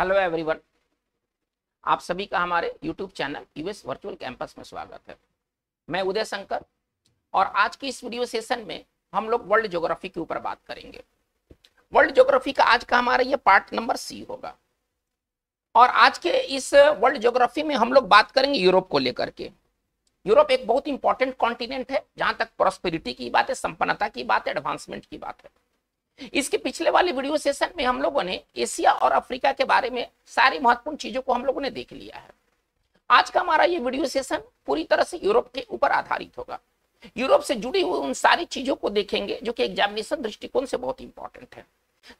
hello everyone आप सभी का हमारे YouTube channel US virtual campus में स्वागत है मैं उदय शंकर और आज की इस वीडियो सेशन में हम लोग वर्ल्ड ज्योग्राफी के ऊपर बात करेंगे वर्ल्ड ज्योग्राफी का आज का हमारा ये पार्ट नंबर सी होगा और आज के इस वर्ल्ड ज्योग्राफी में हम लोग बात करेंगे यूरोप को लेकर के यूरोप एक बहुत इंपॉर्टेंट कॉन्टिनेंट है जहां तक प्रोस्पेरिटी की बात है संपन्नता की बात है एडवांसमेंट की बात है इसके पिछले वाले वीडियो सेशन में हम लोगों ने एशिया और अफ्रीका के बारे में सारी महत्वपूर्ण चीजों को हम लोगों ने देख लिया है आज का हमारा ये वीडियो सेशन पूरी तरह से यूरोप के ऊपर आधारित होगा यूरोप से जुड़ी हुई उन सारी चीजों को देखेंगे जो कि एग्जामिनेशन दृष्टिकोण से बहुत इंपॉर्टेंट है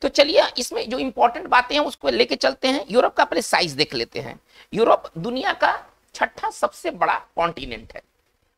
तो चलिए इसमें जो इंपॉर्टेंट बातें हैं उसको लेके चलते हैं यूरोप का पहले साइज देख लेते हैं यूरोप दुनिया का छठा सबसे बड़ा कॉन्टिनेंट है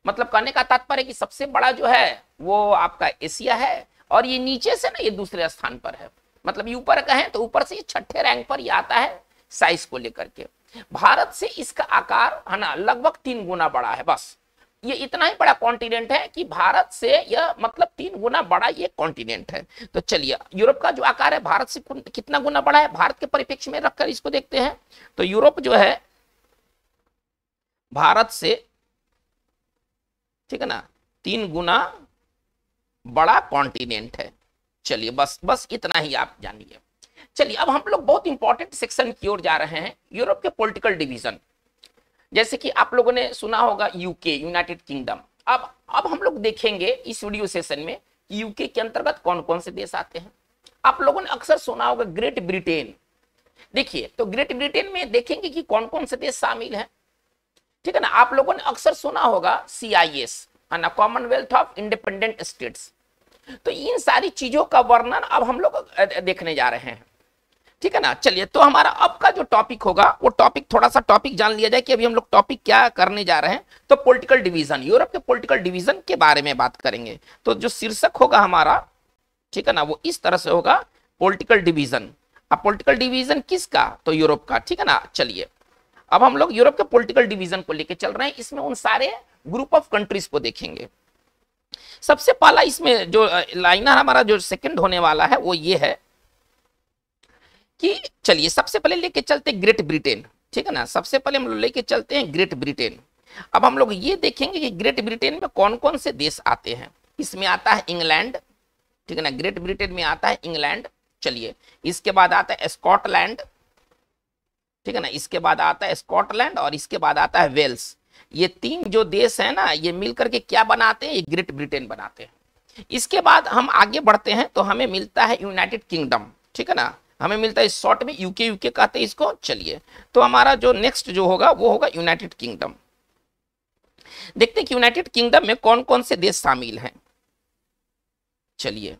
मतलब कहने का तात्पर्य कि सबसे बड़ा जो है वो आपका एशिया है और ये नीचे से ना ये दूसरे स्थान पर है मतलब ये ऊपर का है तो ऊपर से ये छठे रैंक पर ये आता है साइज को लेकर के भारत से इसका आकार है ना लगभग तीन गुना बड़ा है बस ये इतना ही बड़ा कॉन्टिनेंट है कि भारत से यह मतलब तीन गुना बड़ा ये कॉन्टिनेंट है तो चलिए यूरोप का जो आकार है भारत से कितना गुना बड़ा है भारत के परिप्रेक्ष्य में रखकर इसको देखते हैं तो यूरोप जो है भारत से ठीक है ना तीन गुना बड़ा कॉन्टिनेंट है चलिए बस बस इतना ही आप जानिए चलिए अब हम लोग बहुत इंपॉर्टेंट सेक्शन की ओर जा रहे हैं यूरोप के पॉलिटिकल डिवीजन जैसे कि आप लोगों ने सुना होगा यूके यूनाइटेड किंगडम अब अब हम लोग देखेंगे इस वीडियो सेशन में यूके के अंतर्गत कौन कौन से देश आते हैं आप लोगों ने अक्सर सुना होगा ग्रेट ब्रिटेन देखिए तो ग्रेट ब्रिटेन में देखेंगे कि कौन कौन से देश शामिल है ठीक है ना आप लोगों ने अक्सर सुना होगा सी ऑन अ कॉमनवेल्थ ऑफ इंडिपेंडेंट स्टेट्स तो इन सारी चीजों का वर्णन अब हम लोग देखने जा रहे हैं ठीक है ना चलिए तो हमारा अब का जो टॉपिक होगा वो टॉपिक थोड़ा सा टॉपिक जान लिया जाए कि अभी हम लोग टॉपिक क्या करने जा रहे हैं तो पॉलिटिकल डिवीजन यूरोप के पॉलिटिकल डिवीजन के बारे में बात करेंगे तो जो शीर्षक होगा हमारा ठीक है ना वो इस तरह से होगा पॉलिटिकल डिवीजन अब पॉलिटिकल डिवीजन किसका तो यूरोप का ठीक है ना चलिए अब हम लोग यूरोप के पॉलिटिकल डिवीजन को लेकर चल रहे हैं इसमें उन सारे ग्रुप ऑफ कंट्रीज को देखेंगे सबसे पहला इसमें जो लाइनर हमारा जो सेकंड होने वाला है वो ये है कि चलिए सबसे पहले लेके चलते ग्रेट ब्रिटेन ठीक है ना सबसे पहले हम लोग लेके चलते हैं ग्रेट ब्रिटेन अब हम लोग ये देखेंगे कि ग्रेट ब्रिटेन में कौन कौन से देश आते हैं इसमें आता है इंग्लैंड ठीक है ना ग्रेट ब्रिटेन में आता है इंग्लैंड चलिए इसके बाद आता है स्कॉटलैंड ठीक है ना इसके बाद आता है स्कॉटलैंड और इसके बाद आता है वेल्स ये तीन जो देश है ना ये मिल करके क्या बनाते हैं ये ग्रेट ब्रिटेन बनाते हैं इसके बाद हम आगे बढ़ते हैं तो हमें मिलता है यूनाइटेड किंगडम ठीक है ना हमें मिलता है शॉर्ट में यूके यूके कहते हैं इसको चलिए तो हमारा जो नेक्स्ट जो होगा वो होगा यूनाइटेड किंगडम देखते हैं कि यूनाइटेड किंगडम में कौन कौन से देश शामिल हैं चलिए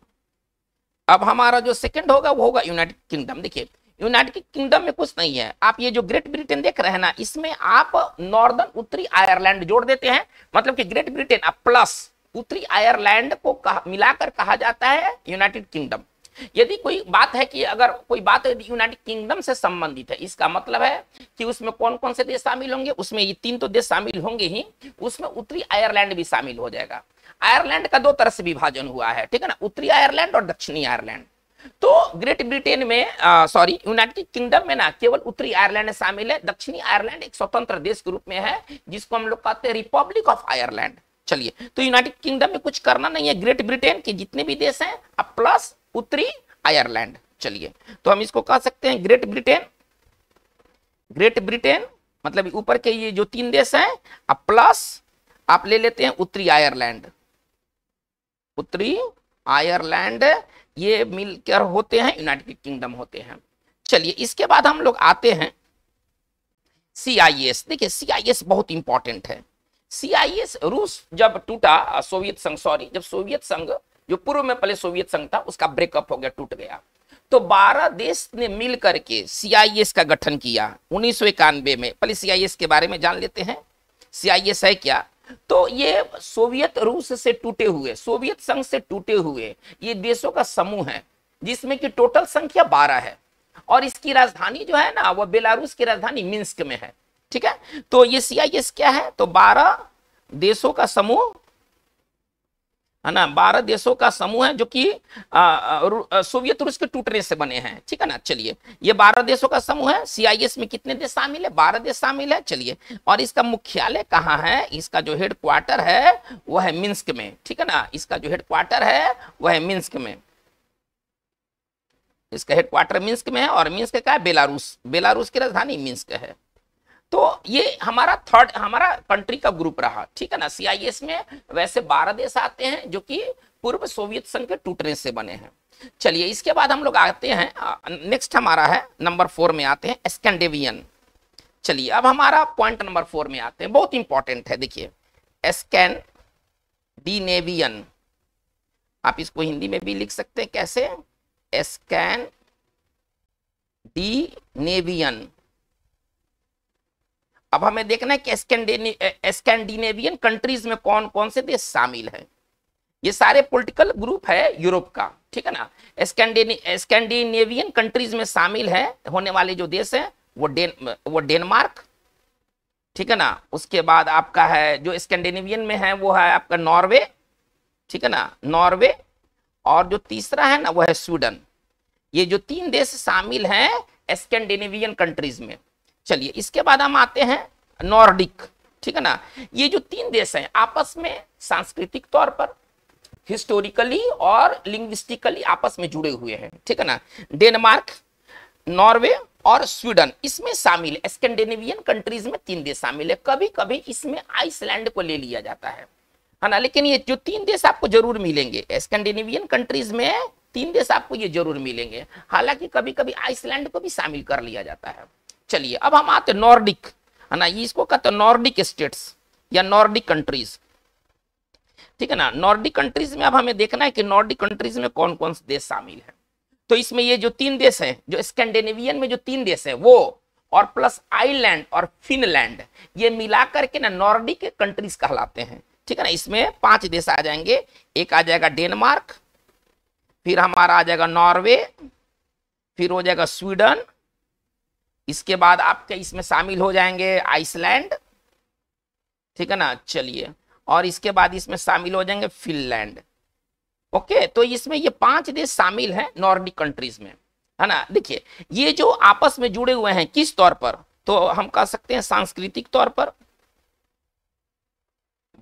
अब हमारा जो सेकंड होगा वो होगा यूनाइटेड किंगडम देखिए यूनाइटेड किंगडम में कुछ नहीं है आप ये जो ग्रेट ब्रिटेन देख रहे हैं ना इसमें आप नॉर्दर्न उत्तरी आयरलैंड जोड़ देते हैं मतलब कि ग्रेट ब्रिटेन आप प्लस उत्तरी आयरलैंड को कहा मिलाकर कहा जाता है यूनाइटेड किंगडम यदि कोई बात है कि अगर कोई बात यूनाइटेड किंगडम से संबंधित है इसका मतलब है कि उसमें कौन कौन से देश शामिल होंगे उसमें ये तीन तो देश शामिल होंगे ही उसमें उत्तरी आयरलैंड भी शामिल हो जाएगा आयरलैंड का दो तरह से विभाजन हुआ है ठीक है ना उत्तरी आयरलैंड और दक्षिणी आयरलैंड तो ग्रेट ब्रिटेन में सॉरी यूनाइटेड किंगडम में ना केवल उत्तरी आयरलैंड शामिल है दक्षिणी आयरलैंड एक स्वतंत्र देश के रूप में है जिसको हम लोग कहते हैं रिपब्लिक ऑफ आयरलैंड चलिए तो यूनाइटेड किंगडम में कुछ करना नहीं है ग्रेट ब्रिटेन के जितने भी देश हैं अब प्लस उत्तरी आयरलैंड चलिए तो हम इसको कह सकते हैं ग्रेट ब्रिटेन ग्रेट ब्रिटेन मतलब ऊपर के ये जो तीन देश हैं अब प्लस आप ले लेते हैं उत्तरी आयरलैंड उत्तरी आयरलैंड ये मिलकर होते हैं यूनाइटेड किंगडम होते हैं चलिए इसके बाद हम लोग आते हैं सी आई एस देखिए सी आई एस बहुत इंपॉर्टेंट है सी आई एस रूस जब टूटा सोवियत संघ सॉरी जब सोवियत संघ जो पूर्व में पहले सोवियत संघ था उसका ब्रेकअप हो गया टूट गया तो 12 देश ने मिलकर के सीआईएस का गठन किया उन्नीस में पहले सीआईएस के बारे में जान लेते हैं सीआईएस है क्या तो ये सोवियत रूस से टूटे हुए सोवियत संघ से टूटे हुए ये देशों का समूह है जिसमें कि टोटल संख्या बारह है और इसकी राजधानी जो है ना वह बेलारूस की राजधानी मिन्स्क में है ठीक है तो ये सीआईएस क्या है तो बारह देशों का समूह है ना बारह देशों का समूह है जो कि सोवियत रूस के टूटने से बने हैं ठीक है ना चलिए ये बारह देशों का समूह है सीआईएस में कितने देश शामिल है बारह देश शामिल है चलिए और इसका मुख्यालय कहाँ है इसका जो हेड क्वार्टर है वह है मिन्स्क में ठीक है ना इसका जो हेड क्वार्टर है वह है मिन्स्क में इसका हेड क्वार्टर मिन्स्क में है और मिन्स्क का है बेलारूस बेलारूस की राजधानी मिन्स्क है तो ये हमारा थर्ड हमारा कंट्री का ग्रुप रहा ठीक है ना सीआईएस में वैसे बारह देश आते हैं जो कि पूर्व सोवियत संघ के टूटने से बने हैं चलिए इसके बाद हम लोग आते हैं नेक्स्ट हमारा है नंबर फोर में आते हैं स्कैंडेवियन चलिए अब हमारा पॉइंट नंबर फोर में आते हैं बहुत इंपॉर्टेंट है देखिए स्कैन आप इसको हिंदी में भी लिख सकते हैं कैसे स्कैन डी नेवियन अब हमें देखना है कि स्कैंडिनेवियन कंट्रीज में कौन कौन से देश शामिल हैं ये सारे पॉलिटिकल ग्रुप है यूरोप का ठीक है ना स्कैंडिनेवियन कंट्रीज में शामिल है होने वाले जो देश हैं वो डेन वो डेनमार्क ठीक है ना उसके बाद आपका है जो स्कैंडिनेवियन में है वो है आपका नॉर्वे ठीक है ना नॉर्वे और जो तीसरा है ना वो है स्वीडन ये जो तीन देश शामिल हैं स्कैंडिनेवियन कंट्रीज में चलिए इसके बाद हम आते हैं नॉर्डिक ठीक है ना ये जो तीन देश हैं आपस में सांस्कृतिक तौर पर हिस्टोरिकली और लिंग्विस्टिकली आपस में जुड़े हुए हैं ठीक है ना डेनमार्क नॉर्वे और स्वीडन इसमें शामिल स्कैंडिनेवियन कंट्रीज में तीन देश शामिल है कभी कभी इसमें आइसलैंड को ले लिया जाता है है ना लेकिन ये जो तीन देश आपको जरूर मिलेंगे स्कैंडिनेवियन कंट्रीज में तीन देश आपको ये जरूर मिलेंगे हालांकि कभी कभी आइसलैंड को भी शामिल कर लिया जाता है चलिए अब हम आते नॉर्डिक है ना इसको कहते हैं नॉर्डिक स्टेट्स या नॉर्डिक कंट्रीज ठीक है ना नॉर्डिक कंट्रीज में अब हमें देखना है कि नॉर्डिक कंट्रीज में कौन कौन से देश शामिल है तो इसमें ये जो तीन देश हैं जो स्कैंडिनेवियन में जो तीन देश हैं वो और प्लस आइलैंड और फिनलैंड ये मिलाकर के ना नॉर्डिक कंट्रीज कहलाते हैं ठीक है ना इसमें पांच देश आ जाएंगे एक आ जाएगा डेनमार्क फिर हमारा आ जाएगा नॉर्वे फिर हो जाएगा स्वीडन इसके बाद आपके इसमें शामिल हो जाएंगे आइसलैंड ठीक है ना चलिए और इसके बाद इसमें शामिल हो जाएंगे फिनलैंड ओके तो इसमें ये पांच देश शामिल हैं नॉर्डिक कंट्रीज में है ना देखिए ये जो आपस में जुड़े हुए हैं किस तौर पर तो हम कह सकते हैं सांस्कृतिक तौर पर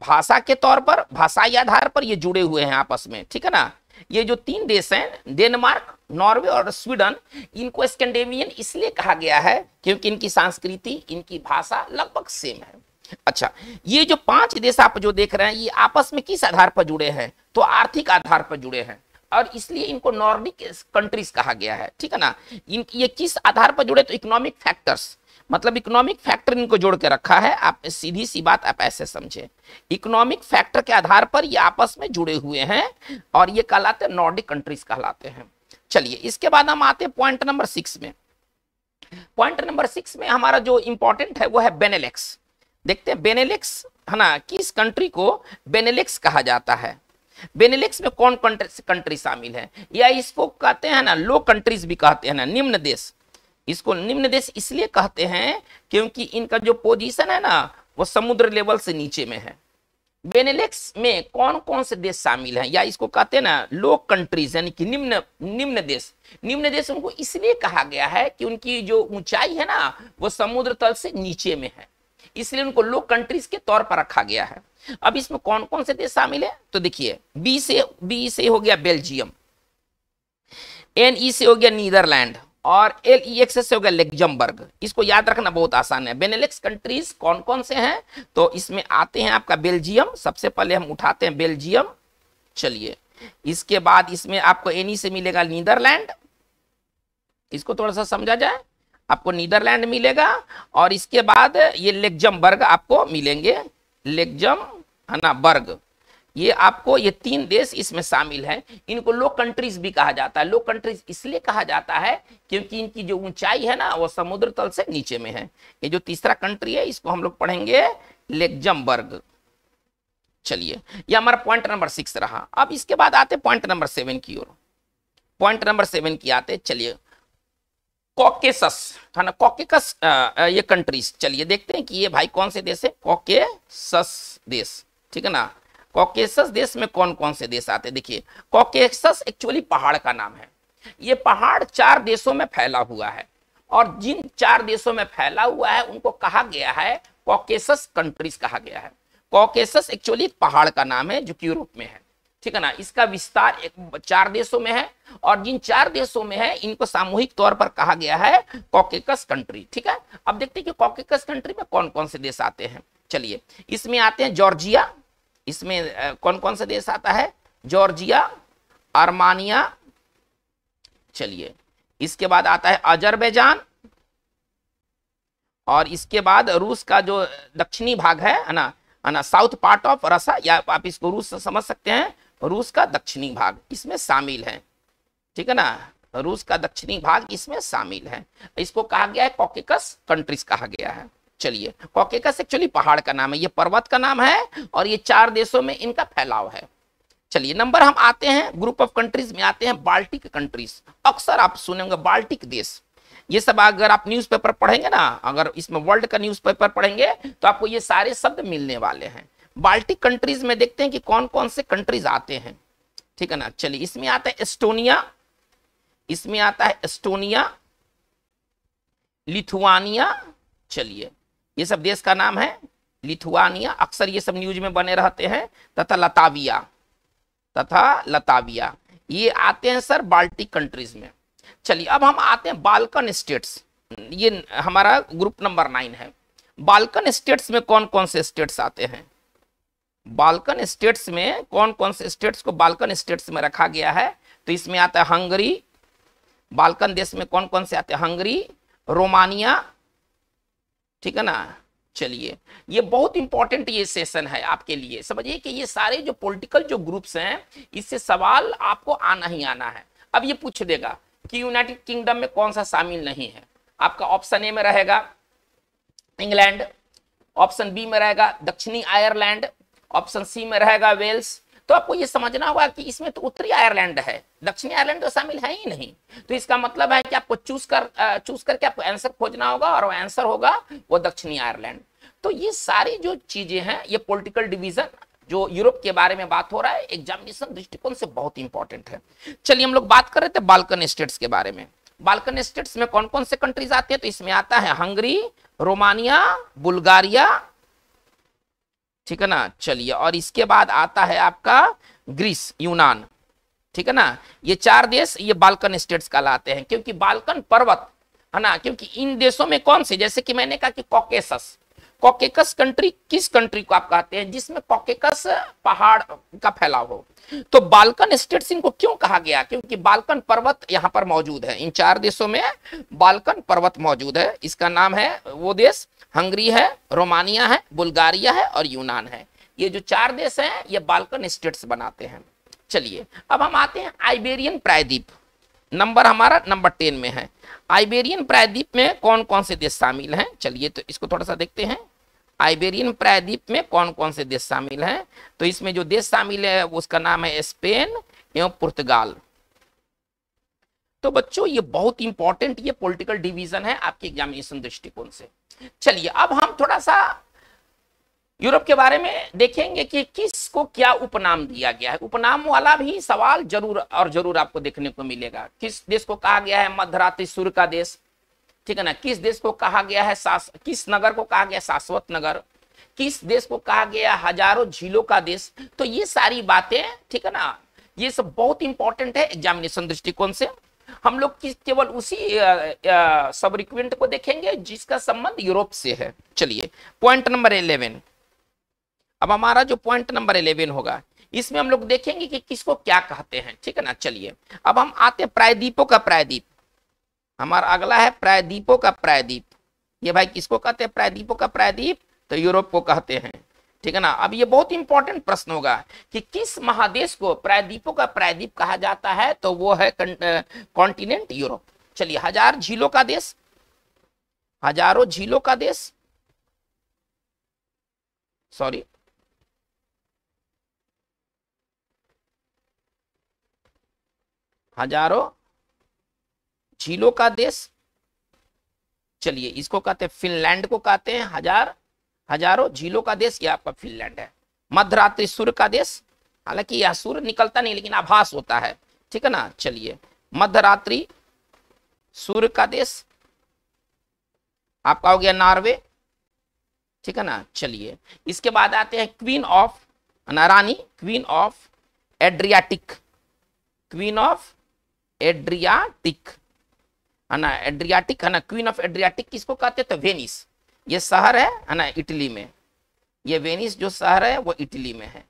भाषा के तौर पर भाषाई आधार पर ये जुड़े हुए हैं आपस में ठीक है ना ये जो तीन देश हैं डेनमार्क नॉर्वे और स्वीडन इनको स्कैंडेवियन इसलिए कहा गया है क्योंकि इनकी संस्कृति इनकी भाषा लगभग सेम है अच्छा ये जो पांच देश आप जो देख रहे हैं ये आपस में किस आधार पर जुड़े हैं तो आर्थिक आधार पर जुड़े हैं और इसलिए इनको नॉर्डिक कंट्रीज कहा गया है ठीक है ना इन ये किस आधार पर जुड़े तो इकोनॉमिक फैक्टर्स मतलब इकोनॉमिक फैक्टर इनको जोड़ के रखा है आप सीधी सी बात आप ऐसे समझे इकोनॉमिक फैक्टर के आधार पर ये आपस में जुड़े हुए हैं और ये कहलाते हैं नॉर्डिक कंट्रीज कहलाते हैं चलिए इसके बाद हम आते हैं पॉइंट नंबर सिक्स में पॉइंट नंबर सिक्स में हमारा जो इंपॉर्टेंट है वो है बेनेलेक्स देखते हैं बेनेलेक्स है ना किस कंट्री को बेनेलेक्स कहा जाता है बेनेलेक्स में कौन कंट्री शामिल है या इसको कहते हैं ना लो कंट्रीज भी कहते हैं ना निम्न देश इसको निम्न देश इसलिए कहते हैं क्योंकि इनका जो पोजीशन है ना वो समुद्र लेवल से नीचे में है बेनेलेक्स में कौन कौन से देश शामिल हैं या इसको कहते हैं ना लो कंट्रीज यानी कि निम्न निम्न देश निम्न देश उनको इसलिए कहा गया है कि उनकी जो ऊंचाई है ना वो समुद्र तल से नीचे में है इसलिए उनको लो कंट्रीज के तौर पर रखा गया है अब इसमें कौन कौन से देश शामिल है तो देखिए बी से बी से हो गया बेल्जियम एन ई से हो गया नीदरलैंड और एल ई एक्स से हो गया लेग्जमबर्ग इसको याद रखना बहुत आसान है बेनेलिक्स कंट्रीज कौन कौन से हैं तो इसमें आते हैं आपका बेल्जियम सबसे पहले हम उठाते हैं बेल्जियम चलिए इसके बाद इसमें आपको एनी से मिलेगा नीदरलैंड इसको थोड़ा सा समझा जाए आपको नीदरलैंड मिलेगा और इसके बाद ये लेग्जमबर्ग आपको मिलेंगे लेग्जम है ना बर्ग ये आपको ये तीन देश इसमें शामिल हैं इनको लो कंट्रीज भी कहा जाता है लो कंट्रीज इसलिए कहा जाता है क्योंकि इनकी जो ऊंचाई है ना वो समुद्र तल से नीचे में है ये जो तीसरा कंट्री है इसको हम लोग पढ़ेंगे लेग्जमबर्ग चलिए ये हमारा पॉइंट नंबर सिक्स रहा अब इसके बाद आते पॉइंट नंबर सेवन की ओर पॉइंट नंबर सेवन की आते चलिए कॉकेसस है ना कॉकेकस ये कंट्रीज चलिए देखते हैं कि ये भाई कौन से देश है कॉकेसस देश ठीक है ना कॉकेसस देश में कौन कौन से देश आते हैं देखिए कॉकेसस एक्चुअली पहाड़ का नाम है ये पहाड़ चार देशों में फैला हुआ है और जिन चार देशों में फैला हुआ है उनको कहा गया है कॉकेसस कंट्रीज कहा गया है कॉकेसस एक्चुअली एक पहाड़ का नाम है जो कि यूरोप में है ठीक है ना इसका विस्तार एक चार देशों में है और जिन चार देशों में है इनको सामूहिक तौर पर कहा गया है कॉकेकस कंट्री ठीक है अब देखते हैं कि कॉकेकस कंट्री में कौन कौन से देश आते हैं चलिए इसमें आते हैं जॉर्जिया इसमें कौन कौन सा देश आता है जॉर्जिया आर्मानिया चलिए इसके बाद आता है अजरबैजान और इसके बाद रूस का जो दक्षिणी भाग है ना ना साउथ पार्ट ऑफ रसा या आप इसको रूस समझ सकते हैं रूस का दक्षिणी भाग इसमें शामिल है ठीक है ना रूस का दक्षिणी भाग इसमें शामिल है इसको कहा गया है कॉकेकस कंट्रीज कहा गया है चलिए कॉकेकस एक्चुअली पहाड़ का नाम है ये पर्वत का नाम है और ये चार देशों में इनका फैलाव है चलिए नंबर हम आते हैं ग्रुप ऑफ कंट्रीज में आते हैं बाल्टिक कंट्रीज अक्सर आप सुनेंगे बाल्टिक देश ये सब अगर आप न्यूज़पेपर पढ़ेंगे ना अगर इसमें वर्ल्ड का न्यूज़पेपर पढ़ेंगे तो आपको ये सारे शब्द मिलने वाले हैं बाल्टिक कंट्रीज में देखते हैं कि कौन कौन से कंट्रीज आते हैं ठीक है ना चलिए इसमें आता है एस्टोनिया इसमें आता है एस्टोनिया लिथुआनिया चलिए ये सब देश का नाम है लिथुआनिया अक्सर ये सब न्यूज में बने रहते हैं तथा लताविया तथा लताविया ये आते हैं सर बाल्टिक कंट्रीज में चलिए अब हम आते हैं बाल्कन स्टेट्स ये हमारा ग्रुप नंबर नाइन है बाल्कन स्टेट्स में कौन कौन से स्टेट्स आते हैं बाल्कन स्टेट्स में कौन कौन से स्टेट्स को बाल्कन स्टेट्स में रखा गया है तो इसमें आता है हंगरी बाल्कन देश में कौन कौन से आते हैं हंगरी रोमानिया ठीक है ना चलिए ये बहुत इंपॉर्टेंट ये सेशन है आपके लिए समझिए कि ये सारे जो पॉलिटिकल जो ग्रुप्स हैं इससे सवाल आपको आना ही आना है अब ये पूछ देगा कि यूनाइटेड किंगडम में कौन सा शामिल नहीं है आपका ऑप्शन ए में रहेगा इंग्लैंड ऑप्शन बी में रहेगा दक्षिणी आयरलैंड ऑप्शन सी में रहेगा वेल्स तो आपको यह समझना होगा कि इसमें तो उत्तरी आयरलैंड है दक्षिणी आयरलैंड तो शामिल है ही नहीं तो इसका मतलब है कि आपको चूज कर चूज करके आपको आंसर खोजना होगा और आंसर होगा वो दक्षिणी आयरलैंड तो ये सारी जो चीजें हैं ये पोलिटिकल डिवीजन जो यूरोप के बारे में बात हो रहा है एग्जामिनेशन दृष्टिकोण से बहुत इंपॉर्टेंट है चलिए हम लोग बात कर रहे थे बाल्कन स्टेट्स के बारे में बाल्कन स्टेट्स में कौन कौन से कंट्रीज आते हैं तो इसमें आता है हंगरी रोमानिया बुल्गारिया ठीक है ना चलिए और इसके बाद आता है आपका ग्रीस यूनान ठीक है ना ये चार देश ये बाल्कन स्टेट्स कहलाते हैं क्योंकि बाल्कन पर्वत है ना क्योंकि इन देशों में कौन से जैसे कि मैंने कहा कि कॉकेसस कॉकेकस कंट्री किस कंट्री को आप कहते हैं जिसमें कॉकेकस पहाड़ का फैलाव हो तो बालकन स्टेट्स इनको क्यों कहा गया क्योंकि बालकन पर्वत यहाँ पर मौजूद है इन चार देशों में बालकन पर्वत मौजूद है इसका नाम है वो देश हंगरी है रोमानिया है बुल्गारिया है और यूनान है ये जो चार देश हैं ये बालकन स्टेट्स बनाते हैं चलिए अब हम आते हैं आइबेरियन प्रायद्वीप नंबर हमारा नंबर टेन में है आइबेरियन प्रायद्वीप में कौन कौन से देश शामिल हैं चलिए तो इसको थोड़ा सा देखते हैं आइबेरियन प्रायद्वीप में कौन कौन से देश शामिल हैं तो इसमें जो देश शामिल है उसका नाम है स्पेन एवं पुर्तगाल तो बच्चों ये बहुत इंपॉर्टेंट ये पॉलिटिकल डिवीजन है आपके एग्जामिनेशन दृष्टिकोण से चलिए अब हम थोड़ा सा यूरोप के बारे में देखेंगे कि किसको क्या उपनाम दिया गया है उपनाम वाला भी सवाल जरूर और जरूर आपको देखने को मिलेगा किस देश को कहा गया है मध्यरात्रि सूर्य का देश ठीक है ना किस देश को कहा गया है किस नगर को कहा गया शाश्वत नगर किस देश को कहा गया हजारों झीलों का देश तो ये सारी बातें ठीक है ना ये सब बहुत इंपॉर्टेंट है एग्जामिनेशन दृष्टिकोण से हम लोग केवल उसी सब रिक्वेंट को देखेंगे जिसका संबंध यूरोप से है चलिए पॉइंट नंबर इलेवन अब हमारा जो पॉइंट नंबर इलेवन होगा इसमें हम लोग देखेंगे कि किसको क्या कहते हैं ठीक है ना चलिए अब हम आते हैं प्रायद्वीपों का प्रायद्वीप हमारा अगला है प्रायद्वीपों का प्रायद्वीप ये भाई किसको कहते हैं प्रायद्वीपों का प्रायद्वीप तो यूरोप को कहते हैं ठीक है ना अब ये बहुत इंपॉर्टेंट प्रश्न होगा कि किस महादेश को प्रायद्वीपों का प्रायद्वीप कहा जाता है तो वो है कॉन्टिनेंट यूरोप चलिए हजार झीलों का देश हजारों झीलों का देश सॉरी हजारों झीलों का देश चलिए इसको कहते हैं फिनलैंड को कहते हैं हजार हजारों झीलों का देश ये आपका फिनलैंड है मध्यरात्रि सूर्य का देश हालांकि यह सूर्य निकलता नहीं लेकिन आभास होता है ठीक है ना चलिए मध्यरात्रि सूर्य का देश आपका हो गया नॉर्वे ठीक है ना चलिए इसके बाद आते हैं क्वीन ऑफ नारानी queen of Adriatic queen of Adriatic है ना एड्रियाटिक है ना क्वीन ऑफ एड्रियाटिक किसको कहते हैं तो वेनिस ये शहर है है ना इटली में ये वेनिस जो शहर है वो इटली में है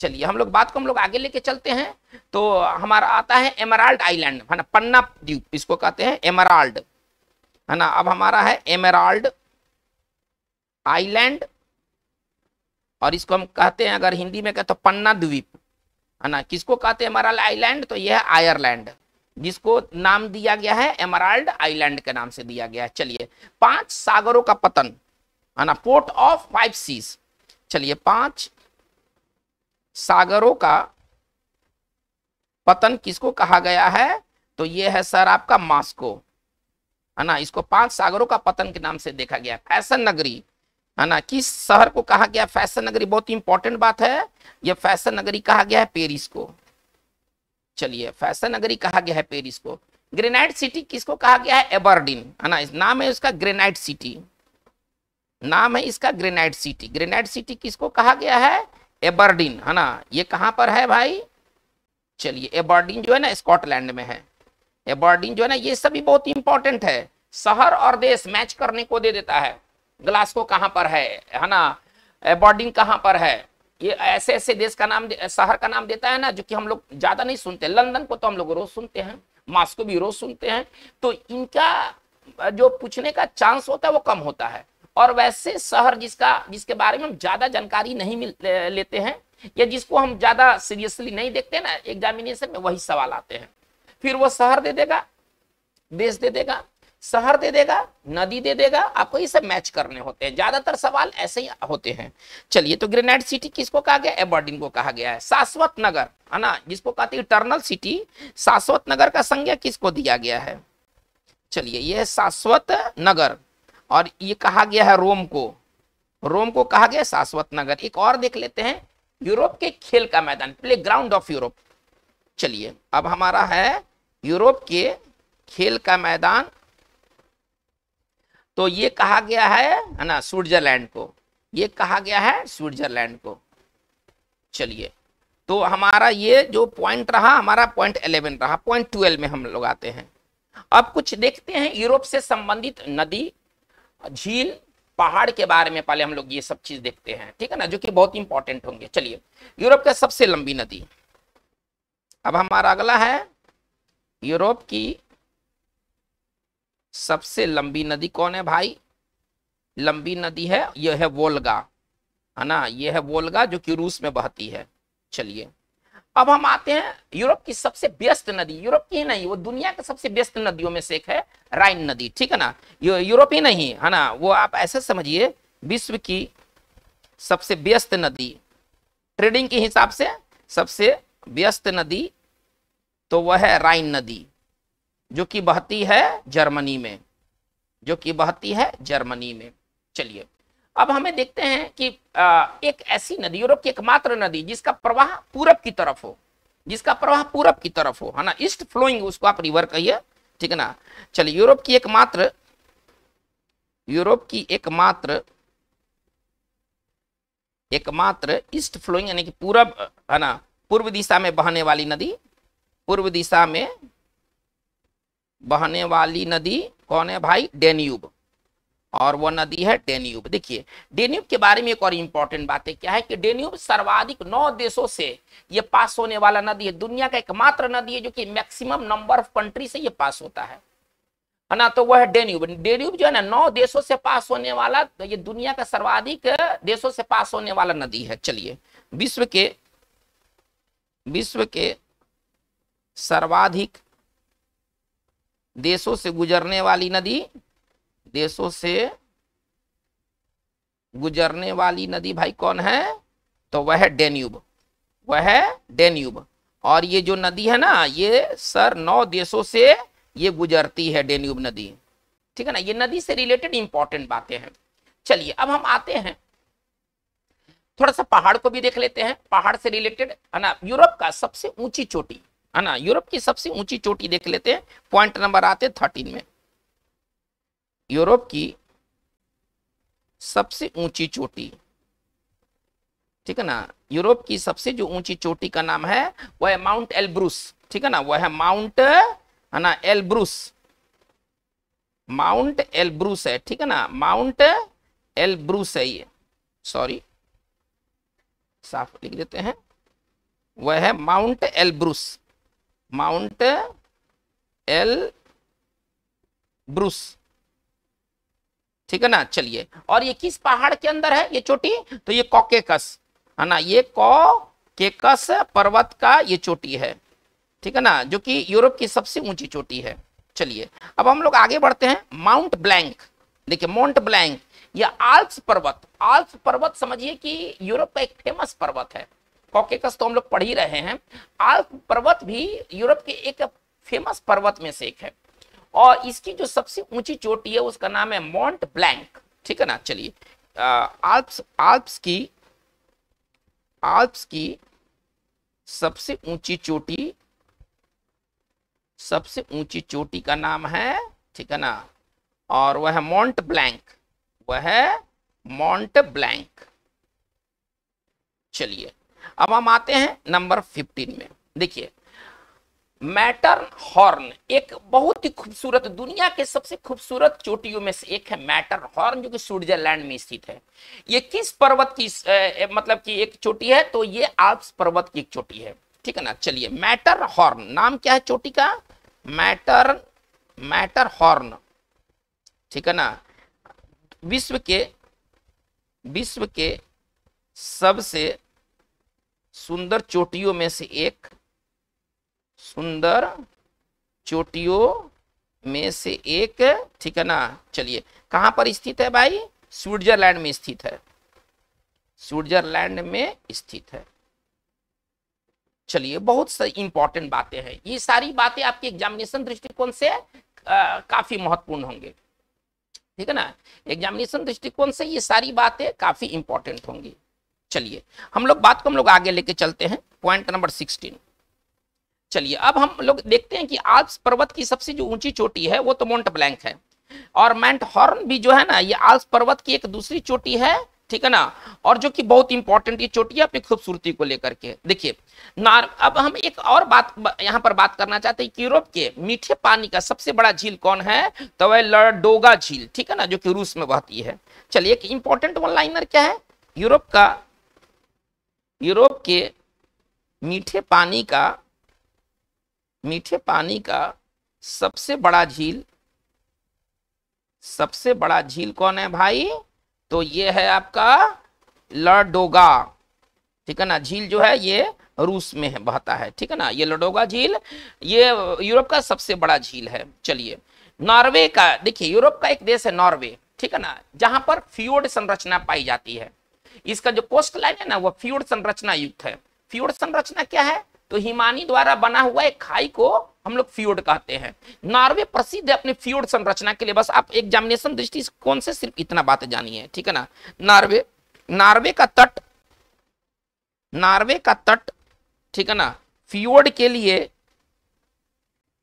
चलिए हम लोग बात को हम लोग आगे लेके चलते हैं तो हमारा आता है एमराल्ड आइलैंड है ना पन्ना द्वीप इसको कहते हैं एमराल्ड है ना अब हमारा है एमराल्ड आइलैंड और इसको हम कहते हैं अगर हिंदी में कहते तो पन्ना द्वीप है ना किसको कहते हैं एमराल्ड आइलैंड तो यह है आयरलैंड जिसको नाम दिया गया है एमराल्ड आइलैंड के नाम से दिया गया है चलिए पांच सागरों का पतन है ना पोर्ट ऑफ फाइव सीज चलिए पांच सागरों का पतन किसको कहा गया है तो ये है सर आपका मास्को है ना इसको पांच सागरों का पतन के नाम से देखा गया फैशन नगरी है ना किस शहर को कहा गया फैशन नगरी बहुत इंपॉर्टेंट बात है यह फैशन नगरी कहा गया है पेरिस को चलिए फैशन नगरी कहा गया है पेरिस को ग्रेनाइट सिटी किसको कहा गया है एबर्डीन है ना नाम है उसका ग्रेनाइट सिटी नाम है इसका ग्रेनाइट सिटी ग्रेनाइट सिटी किसको कहा गया है एबर्डीन है ना ये कहां पर है भाई चलिए एबर्डीन जो है ना स्कॉटलैंड में है एबर्डीन जो है ना ये सभी बहुत इंपॉर्टेंट है शहर और देश मैच करने को दे देता है ग्लास्को कहां पर है है ना एबॉर्डिंग कहां पर है ये ऐसे ऐसे देश का नाम शहर का नाम देता है ना जो कि हम लोग ज़्यादा नहीं सुनते लंदन को तो हम लोग रोज़ सुनते हैं मास्को भी रोज़ सुनते हैं तो इनका जो पूछने का चांस होता है वो कम होता है और वैसे शहर जिसका जिसके बारे में हम ज़्यादा जानकारी नहीं मिल लेते हैं या जिसको हम ज़्यादा सीरियसली नहीं देखते ना एग्जामिनेशन में वही सवाल आते हैं फिर वो शहर दे देगा देश दे देगा शहर दे देगा नदी दे देगा आपको ये सब मैच करने होते हैं ज्यादातर सवाल ऐसे ही होते हैं चलिए तो ग्रेनाइट सिटी किसको कहा गया एबर्डीन को कहा गया है शाश्वत नगर है ना जिसको कहते हैं इटर्नल सिटी शाश्वत नगर का संज्ञा किसको दिया गया है चलिए यह शाश्वत नगर और ये कहा गया है रोम को रोम को कहा गया शाश्वत नगर एक और देख लेते हैं यूरोप के खेल का मैदान प्ले ग्राउंड ऑफ यूरोप चलिए अब हमारा है यूरोप के खेल का मैदान तो ये कहा गया है ना स्विट्जरलैंड को ये कहा गया है स्विट्जरलैंड को चलिए तो हमारा ये जो पॉइंट रहा हमारा पॉइंट एलेवन रहा पॉइंट ट्वेल्व में हम लोग आते हैं अब कुछ देखते हैं यूरोप से संबंधित नदी झील पहाड़ के बारे में पहले हम लोग ये सब चीज देखते हैं ठीक है ना जो कि बहुत इंपॉर्टेंट होंगे चलिए यूरोप का सबसे लंबी नदी अब हमारा अगला है यूरोप की सबसे लंबी नदी कौन है भाई लंबी नदी है यह है वोल्गा है ना यह है वोल्गा जो कि रूस में बहती है चलिए अब हम आते हैं यूरोप की सबसे व्यस्त नदी यूरोप की ही नहीं वो दुनिया के सबसे व्यस्त नदियों में से एक है राइन नदी ठीक है ना यूरोप ही नहीं है ना वो आप ऐसे समझिए विश्व की सबसे व्यस्त नदी ट्रेडिंग के हिसाब से सबसे व्यस्त नदी तो वह है राइन नदी जो कि बहती है जर्मनी में जो कि बहती है जर्मनी में चलिए अब हमें देखते हैं कि एक ऐसी नदी यूरोप की एकमात्र नदी जिसका प्रवाह पूरब की तरफ हो जिसका प्रवाह पूरब की तरफ हो है ना ईस्ट फ्लोइंग उसको आप रिवर कहिए ठीक है ना चलिए यूरोप की एकमात्र यूरोप की एकमात्र एकमात्र ईस्ट फ्लोइंग यानी कि पूरब है ना पूर्व दिशा में बहने वाली नदी पूर्व दिशा में बहने वाली नदी कौन है भाई डेन्यूब और वो नदी है डेन्यूब देखिए डेन्यूब के बारे में एक और इंपॉर्टेंट बात है क्या है कि डेन्यूब सर्वाधिक नौ देशों से ये पास होने वाला नदी है दुनिया का एकमात्र नदी है जो कि मैक्सिमम नंबर ऑफ कंट्री से ये पास होता है है ना तो वह है डेन्यूब डेन्यूब जो है ना नौ देशों से पास होने वाला तो ये दुनिया का सर्वाधिक देशों से पास होने वाला नदी है चलिए विश्व के विश्व के सर्वाधिक देशों से गुजरने वाली नदी देशों से गुजरने वाली नदी भाई कौन है तो वह है डेन्यूब वह है डेन्यूब और ये जो नदी है ना ये सर नौ देशों से ये गुजरती है डेन्यूब नदी ठीक है ना ये नदी से रिलेटेड इंपॉर्टेंट बातें हैं चलिए अब हम आते हैं थोड़ा सा पहाड़ को भी देख लेते हैं पहाड़ से रिलेटेड है ना यूरोप का सबसे ऊंची चोटी है ना यूरोप की सबसे ऊंची चोटी देख लेते हैं पॉइंट नंबर आते थर्टीन में यूरोप की सबसे ऊंची चोटी ठीक है ना यूरोप की सबसे जो ऊंची चोटी का नाम है वह है माउंट एलब्रूस ठीक है ना वह है माउंट है ना एलब्रूस माउंट एलब्रूस है ठीक है ना माउंट एलब्रूस है ये सॉरी साफ लिख देते हैं वह है Mount Elbrus Mount Elbrus ठीक है ना चलिए और ये किस पहाड़ के अंदर है ये चोटी तो ये कॉकेकस है ना ये केकस पर्वत का ये चोटी है ठीक है ना जो कि यूरोप की सबसे ऊंची चोटी है चलिए अब हम लोग आगे बढ़ते हैं माउंट ब्लैंक देखिए माउंट ब्लैंक ये आल्प्स पर्वत आल्प्स पर्वत समझिए कि यूरोप का एक फेमस पर्वत है कॉकेकस तो हम लोग पढ़ ही रहे हैं आल्प पर्वत भी यूरोप के एक फेमस पर्वत में से एक है और इसकी जो सबसे ऊंची चोटी है उसका नाम है मॉन्ट ब्लैंक ठीक है ना चलिए आल्प्स आल्प्स की आल्प्स की सबसे ऊंची चोटी सबसे ऊंची चोटी का नाम है ठीक है ना और वह है मॉन्ट ब्लैंक वह है मॉन्ट ब्लैंक चलिए अब हम आते हैं नंबर फिफ्टीन में देखिए मैटर्न हॉर्न एक बहुत ही खूबसूरत दुनिया के सबसे खूबसूरत चोटियों में से एक है मैटर हॉर्न जो कि स्विट्जरलैंड में स्थित है ये किस पर्वत की ए, मतलब कि एक चोटी है तो ये आल्प्स पर्वत की एक चोटी है ठीक है ना चलिए मैटर हॉर्न नाम क्या है चोटी का मैटर मैटर हॉर्न ठीक है ना विश्व के विश्व के सबसे सुंदर चोटियों में से एक सुंदर चोटियों में से एक ठीक है ना चलिए कहां पर स्थित है भाई स्विट्जरलैंड में स्थित है स्विट्जरलैंड में स्थित है चलिए बहुत सारी इंपॉर्टेंट बातें हैं ये सारी बातें आपके एग्जामिनेशन दृष्टिकोण से आ, काफी महत्वपूर्ण होंगे ठीक है ना एग्जामिनेशन दृष्टिकोण से ये सारी बातें काफी इंपॉर्टेंट होंगी चलिए हम लोग बात को हम लोग आगे लेके चलते हैं पॉइंट नंबर सिक्सटीन चलिए अब हम लोग देखते हैं कि आल्प्स पर्वत की सबसे जो ऊंची चोटी है वो तो माउंट ब्लैंक है और माउंट हॉर्न भी जो है ना ये आल्प्स पर्वत की एक दूसरी चोटी है ठीक है ना और जो कि बहुत इंपॉर्टेंट ये चोटी है अपनी खूबसूरती को लेकर के देखिए नार अब हम एक और बात यहाँ पर बात करना चाहते हैं कि यूरोप के मीठे पानी का सबसे बड़ा झील कौन है तो वह लडोगा झील ठीक है ना जो कि रूस में बहती है चलिए एक इंपॉर्टेंट वन लाइनर क्या है यूरोप का यूरोप के मीठे पानी का मीठे पानी का सबसे बड़ा झील सबसे बड़ा झील कौन है भाई तो ये है आपका लडोगा ठीक है ना झील जो है ये रूस में है बहता है ठीक है ना ये लडोगा झील ये यूरोप का सबसे बड़ा झील है चलिए नॉर्वे का देखिए यूरोप का एक देश है नॉर्वे ठीक है ना जहां पर फ्योर्ड संरचना पाई जाती है इसका जो कोस्ट लाइन है ना वो फ्यूड संरचना युक्त है फ्यूड संरचना क्या है तो हिमानी द्वारा बना हुआ एक खाई को हम लोग फ्यूड कहते हैं नॉर्वे प्रसिद्ध है अपने फ्यूड संरचना के लिए बस आप एग्जामिनेशन दृष्टि कौन से सिर्फ इतना बात जानिए ठीक है ना नॉर्वे नॉर्वे का तट नॉर्वे का तट ठीक है ना फ्यूड के लिए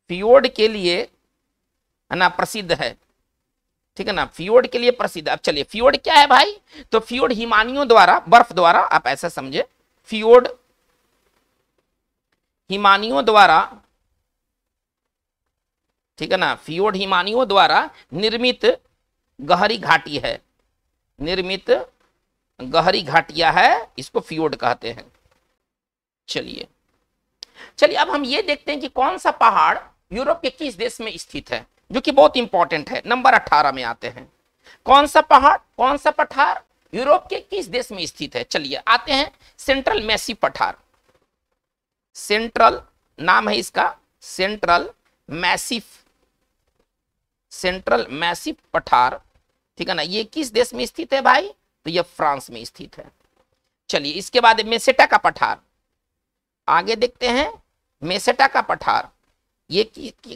फ्यूड के लिए ना प्रसिद्ध है ठीक है ना फ्योर्ड के लिए प्रसिद्ध अब चलिए फ्योर्ड क्या है भाई तो फ्योर्ड हिमानियों द्वारा बर्फ द्वारा आप ऐसा समझे फ्योर्ड हिमानियों द्वारा ठीक है ना फ्योर्ड हिमानियों द्वारा निर्मित गहरी घाटी है निर्मित गहरी घाटिया है इसको फ्योर्ड कहते हैं चलिए चलिए अब हम ये देखते हैं कि कौन सा पहाड़ यूरोप के किस देश में स्थित है जो कि बहुत इंपॉर्टेंट है नंबर 18 में आते हैं कौन सा पहाड़ कौन सा पठार यूरोप के किस देश में स्थित है चलिए आते हैं सेंट्रल मैसी पठार सेंट्रल नाम है इसका सेंट्रल मैसिफ सेंट्रल मैसिफ पठार ठीक है ना ये किस देश में स्थित है भाई तो ये फ्रांस में स्थित है चलिए इसके बाद मेसेटा का पठार आगे देखते हैं मेसेटा का पठार ये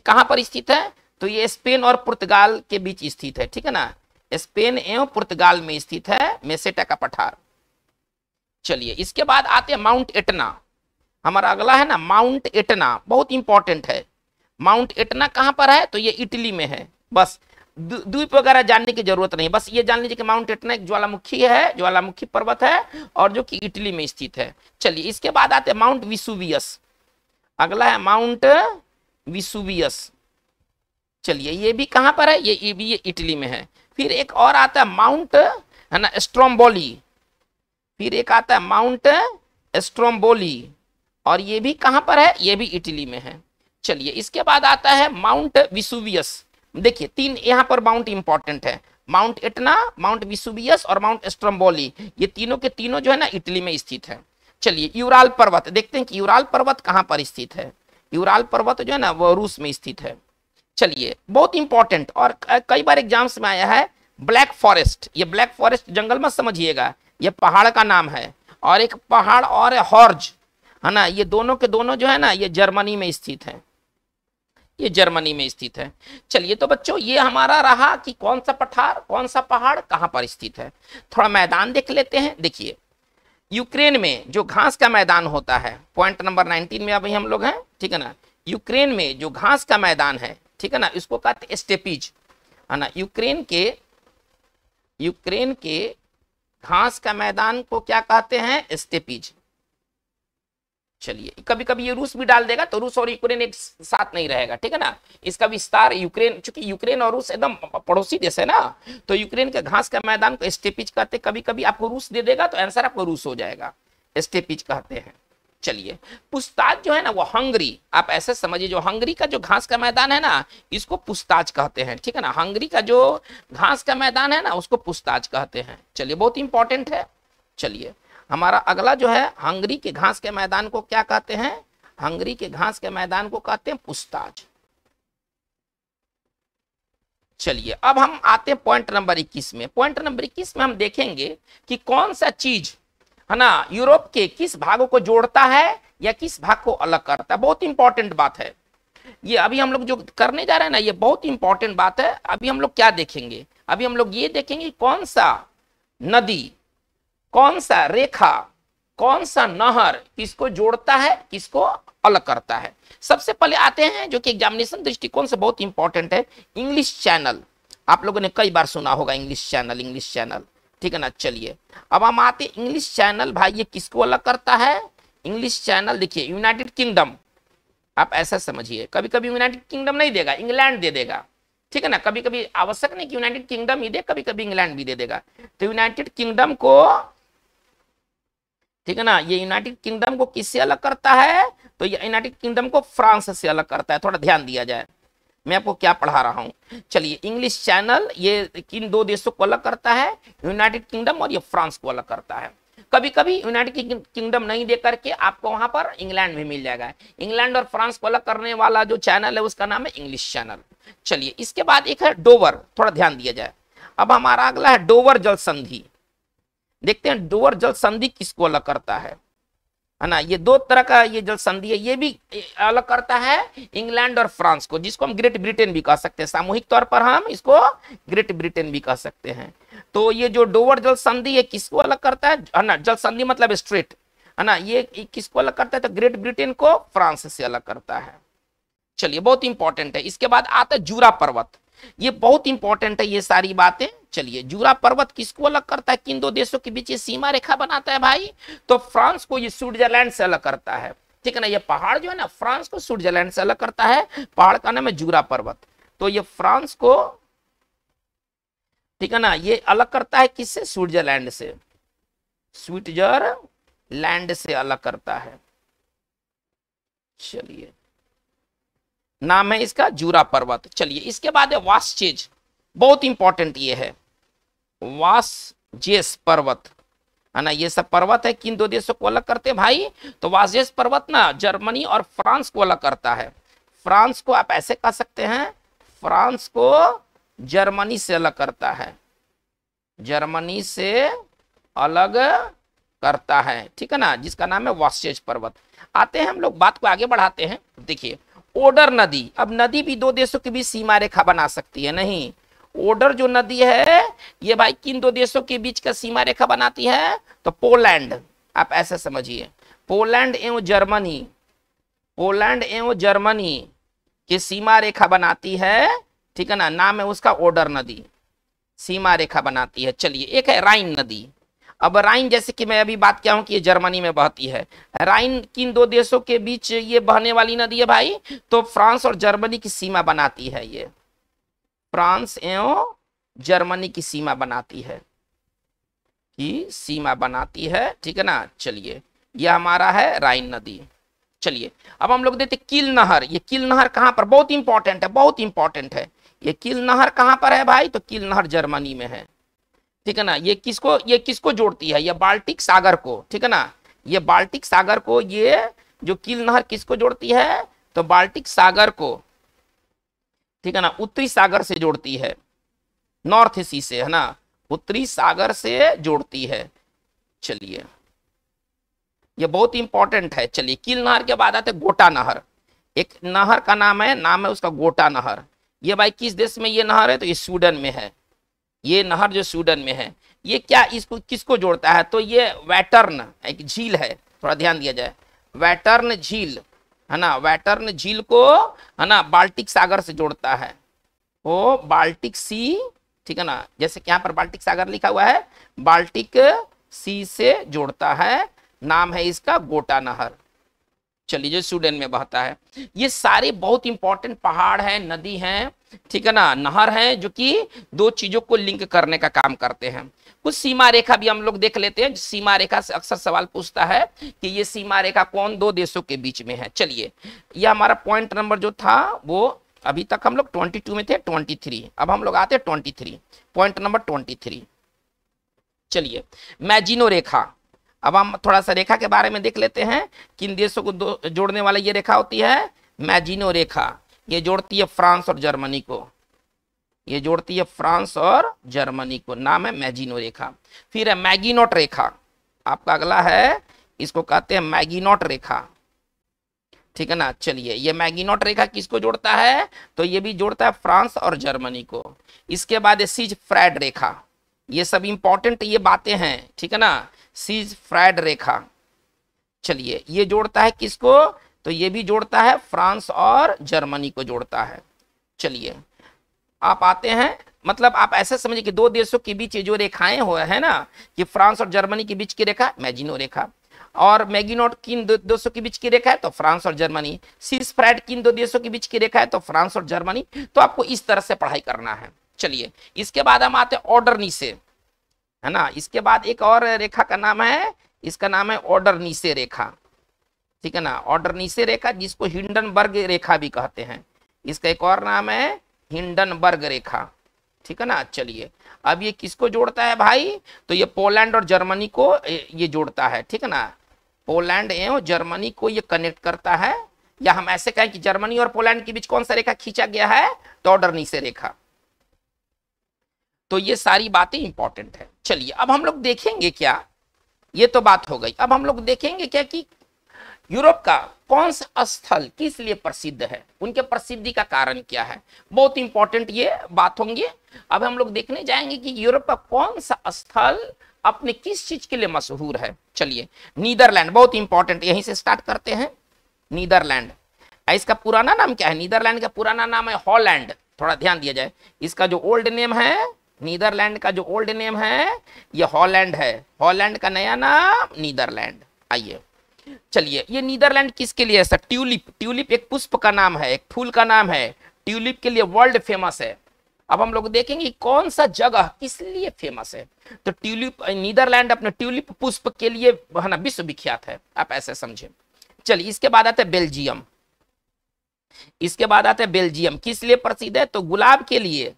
कहां पर स्थित है तो ये स्पेन और पुर्तगाल के बीच स्थित है ठीक है ना स्पेन एवं पुर्तगाल में स्थित है मेसेटा का पठार चलिए इसके बाद आते हैं माउंट एटना हमारा अगला है ना माउंट एटना बहुत इंपॉर्टेंट है माउंट एटना कहां पर है तो ये इटली में है बस द्वीप वगैरह जानने की जरूरत नहीं बस ये जान लीजिए कि माउंट एटना एक ज्वालामुखी है ज्वालामुखी पर्वत है और जो कि इटली में स्थित है चलिए इसके बाद आते हैं माउंट विसुवियस अगला है माउंट विसुवियस चलिए ये भी कहाँ पर है ये ये भी ये इटली में है फिर एक और आता है माउंट है ना स्ट्रोम्बोली फिर एक आता है माउंट स्ट्रोम्बोली और ये भी कहाँ पर है ये भी इटली में है चलिए इसके बाद आता है माउंट विसुवियस देखिए तीन यहाँ पर माउंट इंपॉर्टेंट है माउंट एटना माउंट विसुबियस और माउंट स्ट्रम्बोली ये तीनों के तीनों जो है ना इटली में स्थित है चलिए यूराल पर्वत देखते हैं कि यूराल पर्वत कहाँ पर स्थित है यूराल पर्वत जो है ना वो रूस में स्थित है चलिए बहुत इंपॉर्टेंट और कई बार एग्जाम्स में आया है ब्लैक फॉरेस्ट ये ब्लैक फॉरेस्ट जंगल मत समझिएगा ये पहाड़ का नाम है और एक पहाड़ और हॉर्ज है ना ये दोनों के दोनों जो है ना ये जर्मनी में स्थित है ये जर्मनी में स्थित है चलिए तो बच्चों ये हमारा रहा कि कौन सा पठार कौन सा पहाड़ कहाँ पर स्थित है थोड़ा मैदान देख लेते हैं देखिए यूक्रेन में जो घास का मैदान होता है पॉइंट नंबर 19 में अभी हम लोग हैं ठीक है ना यूक्रेन में जो घास का मैदान है ठीक है ना इसको कहते स्टेपीज है ना यूक्रेन के यूक्रेन के घास का मैदान को क्या कहते हैं स्टेपीज चलिए कभी कभी ये रूस भी डाल देगा तो रूस और यूक्रेन एक साथ नहीं रहेगा ठीक है ना इसका विस्तार यूक्रेन चूंकि यूक्रेन और रूस एकदम पड़ोसी देश है ना तो यूक्रेन के घास का मैदान को स्टेपिज कहते कभी कभी आपको रूस दे देगा तो आंसर आपको रूस हो जाएगा स्टेपिज कहते हैं चलिए पुस्ताज जो है ना वो हंगरी आप ऐसे समझिए जो हंगरी का जो घास का मैदान है ना इसको पुस्ताज कहते हैं ठीक है ना हंगरी का जो घास का मैदान है ना उसको पुस्ताज कहते हैं चलिए बहुत इंपॉर्टेंट है चलिए हमारा अगला जो है हंगरी के घास के मैदान को क्या कहते हैं हंगरी के घास के मैदान को कहते हैं पुस्ताज चलिए अब हम आते हैं पॉइंट नंबर इक्कीस में पॉइंट नंबर इक्कीस में हम देखेंगे कि कौन सा चीज़ है ना यूरोप के किस भाग को जोड़ता है या किस भाग को अलग करता है बहुत इंपॉर्टेंट बात है ये अभी हम लोग जो करने जा रहे हैं ना ये बहुत इंपॉर्टेंट बात है अभी हम लोग क्या देखेंगे अभी हम लोग ये देखेंगे कौन सा नदी कौन सा रेखा कौन सा नहर किसको जोड़ता है किसको अलग करता है सबसे पहले आते हैं जो कि एग्जामिनेशन दृष्टिकोण से बहुत इंपॉर्टेंट है इंग्लिश चैनल आप लोगों ने कई बार सुना होगा इंग्लिश चैनल इंग्लिश चैनल ठीक है ना चलिए अब हम आते इंग्लिश चैनल भाई ये किसको अलग करता है इंग्लिश चैनल देखिए यूनाइटेड किंगडम आप ऐसा समझिए कभी कभी यूनाइटेड किंगडम नहीं देगा इंग्लैंड दे देगा ठीक है ना कभी कभी आवश्यक नहीं कि यूनाइटेड किंगडम ही दे कभी कभी इंग्लैंड भी दे देगा तो यूनाइटेड किंगडम को ठीक है ना ये यूनाइटेड किंगडम को किससे अलग करता है तो ये यूनाइटेड किंगडम को फ्रांस से अलग करता है थोड़ा ध्यान दिया जाए मैं आपको क्या पढ़ा रहा हूँ चलिए इंग्लिश चैनल ये किन दो देशों को अलग करता है यूनाइटेड किंगडम और ये फ्रांस को अलग करता है कभी कभी यूनाइटेड किंगडम नहीं देकर के आपको वहां पर इंग्लैंड भी मिल जाएगा इंग्लैंड और फ्रांस को अलग करने वाला जो चैनल है उसका नाम है इंग्लिश चैनल चलिए इसके बाद एक है डोवर थोड़ा ध्यान दिया जाए अब हमारा अगला है डोवर जल संधि देखते हैं डोवर जल संधि किसको अलग करता है है ना ये दो तरह का ये जो संधि है ये भी अलग करता है इंग्लैंड और फ्रांस को जिसको हम ग्रेट ब्रिटेन भी कह सकते हैं सामूहिक तौर पर हम इसको ग्रेट ब्रिटेन भी कह सकते हैं तो ये जो डोवर जल संधि है किसको अलग करता है ना जल संधि मतलब स्ट्रेट है ना ये किसको अलग करता है तो ग्रेट ब्रिटेन को फ्रांस से अलग करता है चलिए बहुत इंपॉर्टेंट है इसके बाद आता है जूरा पर्वत ये बहुत इंपॉर्टेंट है ये सारी बातें चलिए जूरा पर्वत किसको अलग करता है किन दो देशों के बीच ये सीमा रेखा बनाता है भाई तो फ्रांस को ये स्विट्जरलैंड से अलग करता है ठीक है ना ये पहाड़ जो है ना फ्रांस को स्विट्जरलैंड से अलग करता है पहाड़ का नाम है जूरा पर्वत तो ये फ्रांस को ठीक है ना ये अलग करता है किससे स्विट्जरलैंड से स्विट्जरलैंड से अलग करता है चलिए नाम है इसका जूरा पर्वत चलिए इसके बाद है वास्चेज बहुत इंपॉर्टेंट ये है वास जेस पर्वत है ना ये सब पर्वत है किन दो देशों को अलग करते हैं भाई तो वाजेस पर्वत ना जर्मनी और फ्रांस को अलग करता है फ्रांस को आप ऐसे कह सकते हैं फ्रांस को जर्मनी से अलग करता है जर्मनी से अलग करता है ठीक है ना जिसका नाम है वास्टेज पर्वत आते हैं हम लोग बात को आगे बढ़ाते हैं देखिए ओडर नदी अब नदी भी दो देशों के बीच सीमा रेखा बना सकती है नहीं ओडर जो नदी है ये भाई किन दो देशों के बीच का सीमा रेखा बनाती है तो पोलैंड आप ऐसे समझिए पोलैंड एवं जर्मनी पोलैंड एवं जर्मनी की सीमा रेखा बनाती है ठीक है ना नाम है उसका ओडर नदी सीमा रेखा बनाती है चलिए एक है राइन नदी अब राइन जैसे कि मैं अभी बात किया हूं कि ये जर्मनी में बहती है राइन किन दो देशों के बीच ये बहने वाली नदी है भाई तो फ्रांस और जर्मनी की सीमा बनाती है ये फ्रांस एवं जर्मनी की सीमा बनाती है की सीमा बनाती है ठीक है ना चलिए यह हमारा है राइन नदी चलिए अब हम लोग देखते किल नहर ये किल नहर कहां पर बहुत इंपॉर्टेंट है बहुत इंपॉर्टेंट है ये किल नहर कहां पर है भाई तो किल नहर जर्मनी में है ठीक है ना ये किसको ये किसको जोड़ती है ये बाल्टिक सागर को ठीक है ना ये बाल्टिक सागर को ये जो किल नहर किसको जोड़ती है तो बाल्टिक सागर को ठीक है ना उत्तरी सागर से जोड़ती है नॉर्थ सी से है ना उत्तरी सागर से जोड़ती है चलिए यह बहुत इंपॉर्टेंट है चलिए किल नहर के बाद आते गोटा नहर एक नहर का नाम है नाम है उसका गोटा नहर ये भाई किस देश में ये नहर है तो ये स्वीडन में है ये नहर जो स्वीडन में है ये क्या इसको किसको जोड़ता है तो ये वैटर्न एक झील है थोड़ा ध्यान दिया जाए वैटर्न झील है ना वैटर्न झील को है ना बाल्टिक सागर से जोड़ता है वो बाल्टिक सी ठीक है ना जैसे यहाँ पर बाल्टिक सागर लिखा हुआ है बाल्टिक सी से जोड़ता है नाम है इसका गोटा नहर चलिए जो स्वीडन में बहता है ये सारे बहुत इंपॉर्टेंट पहाड़ हैं नदी हैं ठीक है ना नहर हैं जो कि दो चीजों को लिंक करने का काम करते हैं कुछ सीमा रेखा भी हम लोग देख लेते हैं सीमा रेखा से अक्सर सवाल पूछता है कि ये सीमा रेखा कौन दो देशों के बीच में है चलिए यह हमारा पॉइंट नंबर जो था वो अभी तक हम लोग 22 में थे 23 अब हम लोग आते हैं 23 पॉइंट नंबर 23 चलिए मैजिनो रेखा अब हम थोड़ा सा रेखा के बारे में देख लेते हैं किन देशों को जोड़ने वाला ये रेखा होती है मैजिनो रेखा ये जोड़ती है फ्रांस और जर्मनी को ये जोड़ती है फ्रांस और जर्मनी को नाम है मैगिनो रेखा फिर है मैगिनोट रेखा आपका अगला है इसको कहते हैं मैगिनोट रेखा ठीक है ना चलिए ये मैगिनोट रेखा किसको जोड़ता है तो ये भी जोड़ता है फ्रांस और जर्मनी को इसके बाद है सीज फ्रैड रेखा ये सब इंपॉर्टेंट ये बातें हैं ठीक है ना सीज फ्रैड रेखा चलिए ये जोड़ता है किसको तो ये भी जोड़ता है फ्रांस और जर्मनी को जोड़ता है चलिए आप आते हैं मतलब आप ऐसे समझिए कि दो देशों के बीच जो रेखाएं हो है ना कि फ्रांस और जर्मनी के बीच की रेखा मैजिनो रेखा और मैगिनोट किन दो देशों के बीच की रेखा है तो फ्रांस और जर्मनी सीस फ्रेड किन दो देशों के बीच की रेखा है तो फ्रांस और जर्मनी तो आपको इस तरह से पढ़ाई करना है चलिए इसके बाद हम आते हैं ऑर्डरनी से है ना इसके बाद एक और रेखा का नाम है इसका नाम है ऑर्डर नीचे रेखा ठीक है ना ऑर्डर नीचे रेखा जिसको हिंडनबर्ग रेखा भी कहते हैं इसका एक और नाम है हिंडनबर्ग रेखा ठीक है ना चलिए अब ये किसको जोड़ता है भाई तो ये पोलैंड और जर्मनी को ये जोड़ता है ठीक है ना पोलैंड एवं जर्मनी को ये कनेक्ट करता है या हम ऐसे कहें कि जर्मनी और पोलैंड के बीच कौन सा रेखा खींचा गया है टॉडरनी से रेखा तो ये सारी बातें इंपॉर्टेंट है चलिए अब हम लोग देखेंगे क्या ये तो बात हो गई अब हम लोग देखेंगे क्या कि यूरोप का कौन सा स्थल किस लिए प्रसिद्ध है उनके प्रसिद्धि का कारण क्या है बहुत इंपॉर्टेंट ये बात होंगी अब हम लोग देखने जाएंगे कि यूरोप का कौन सा स्थल अपने किस चीज के लिए मशहूर है चलिए नीदरलैंड बहुत इंपॉर्टेंट यहीं से स्टार्ट करते हैं नीदरलैंड इसका पुराना नाम क्या है नीदरलैंड का पुराना नाम है हॉलैंड थोड़ा ध्यान दिया जाए इसका जो ओल्ड नेम है नीदरलैंड का जो ओल्ड नेम है ये हॉलैंड है हॉलैंड का नया नाम नीदरलैंड आइए चलिए ये नीदरलैंड किसके लिए है सर ट्यूलिप ट्यूलिप एक पुष्प का नाम है एक फूल का नाम है ट्यूलिप के लिए वर्ल्ड फेमस है अब हम लोग देखेंगे कौन सा जगह किस लिए फेमस है तो ट्यूलिप नीदरलैंड अपने ट्यूलिप पुष्प के लिए है ना विश्व विख्यात है आप ऐसे समझे चलिए इसके बाद आते हैं बेल्जियम इसके बाद आता है बेल्जियम किस लिए प्रसिद्ध है तो गुलाब के लिए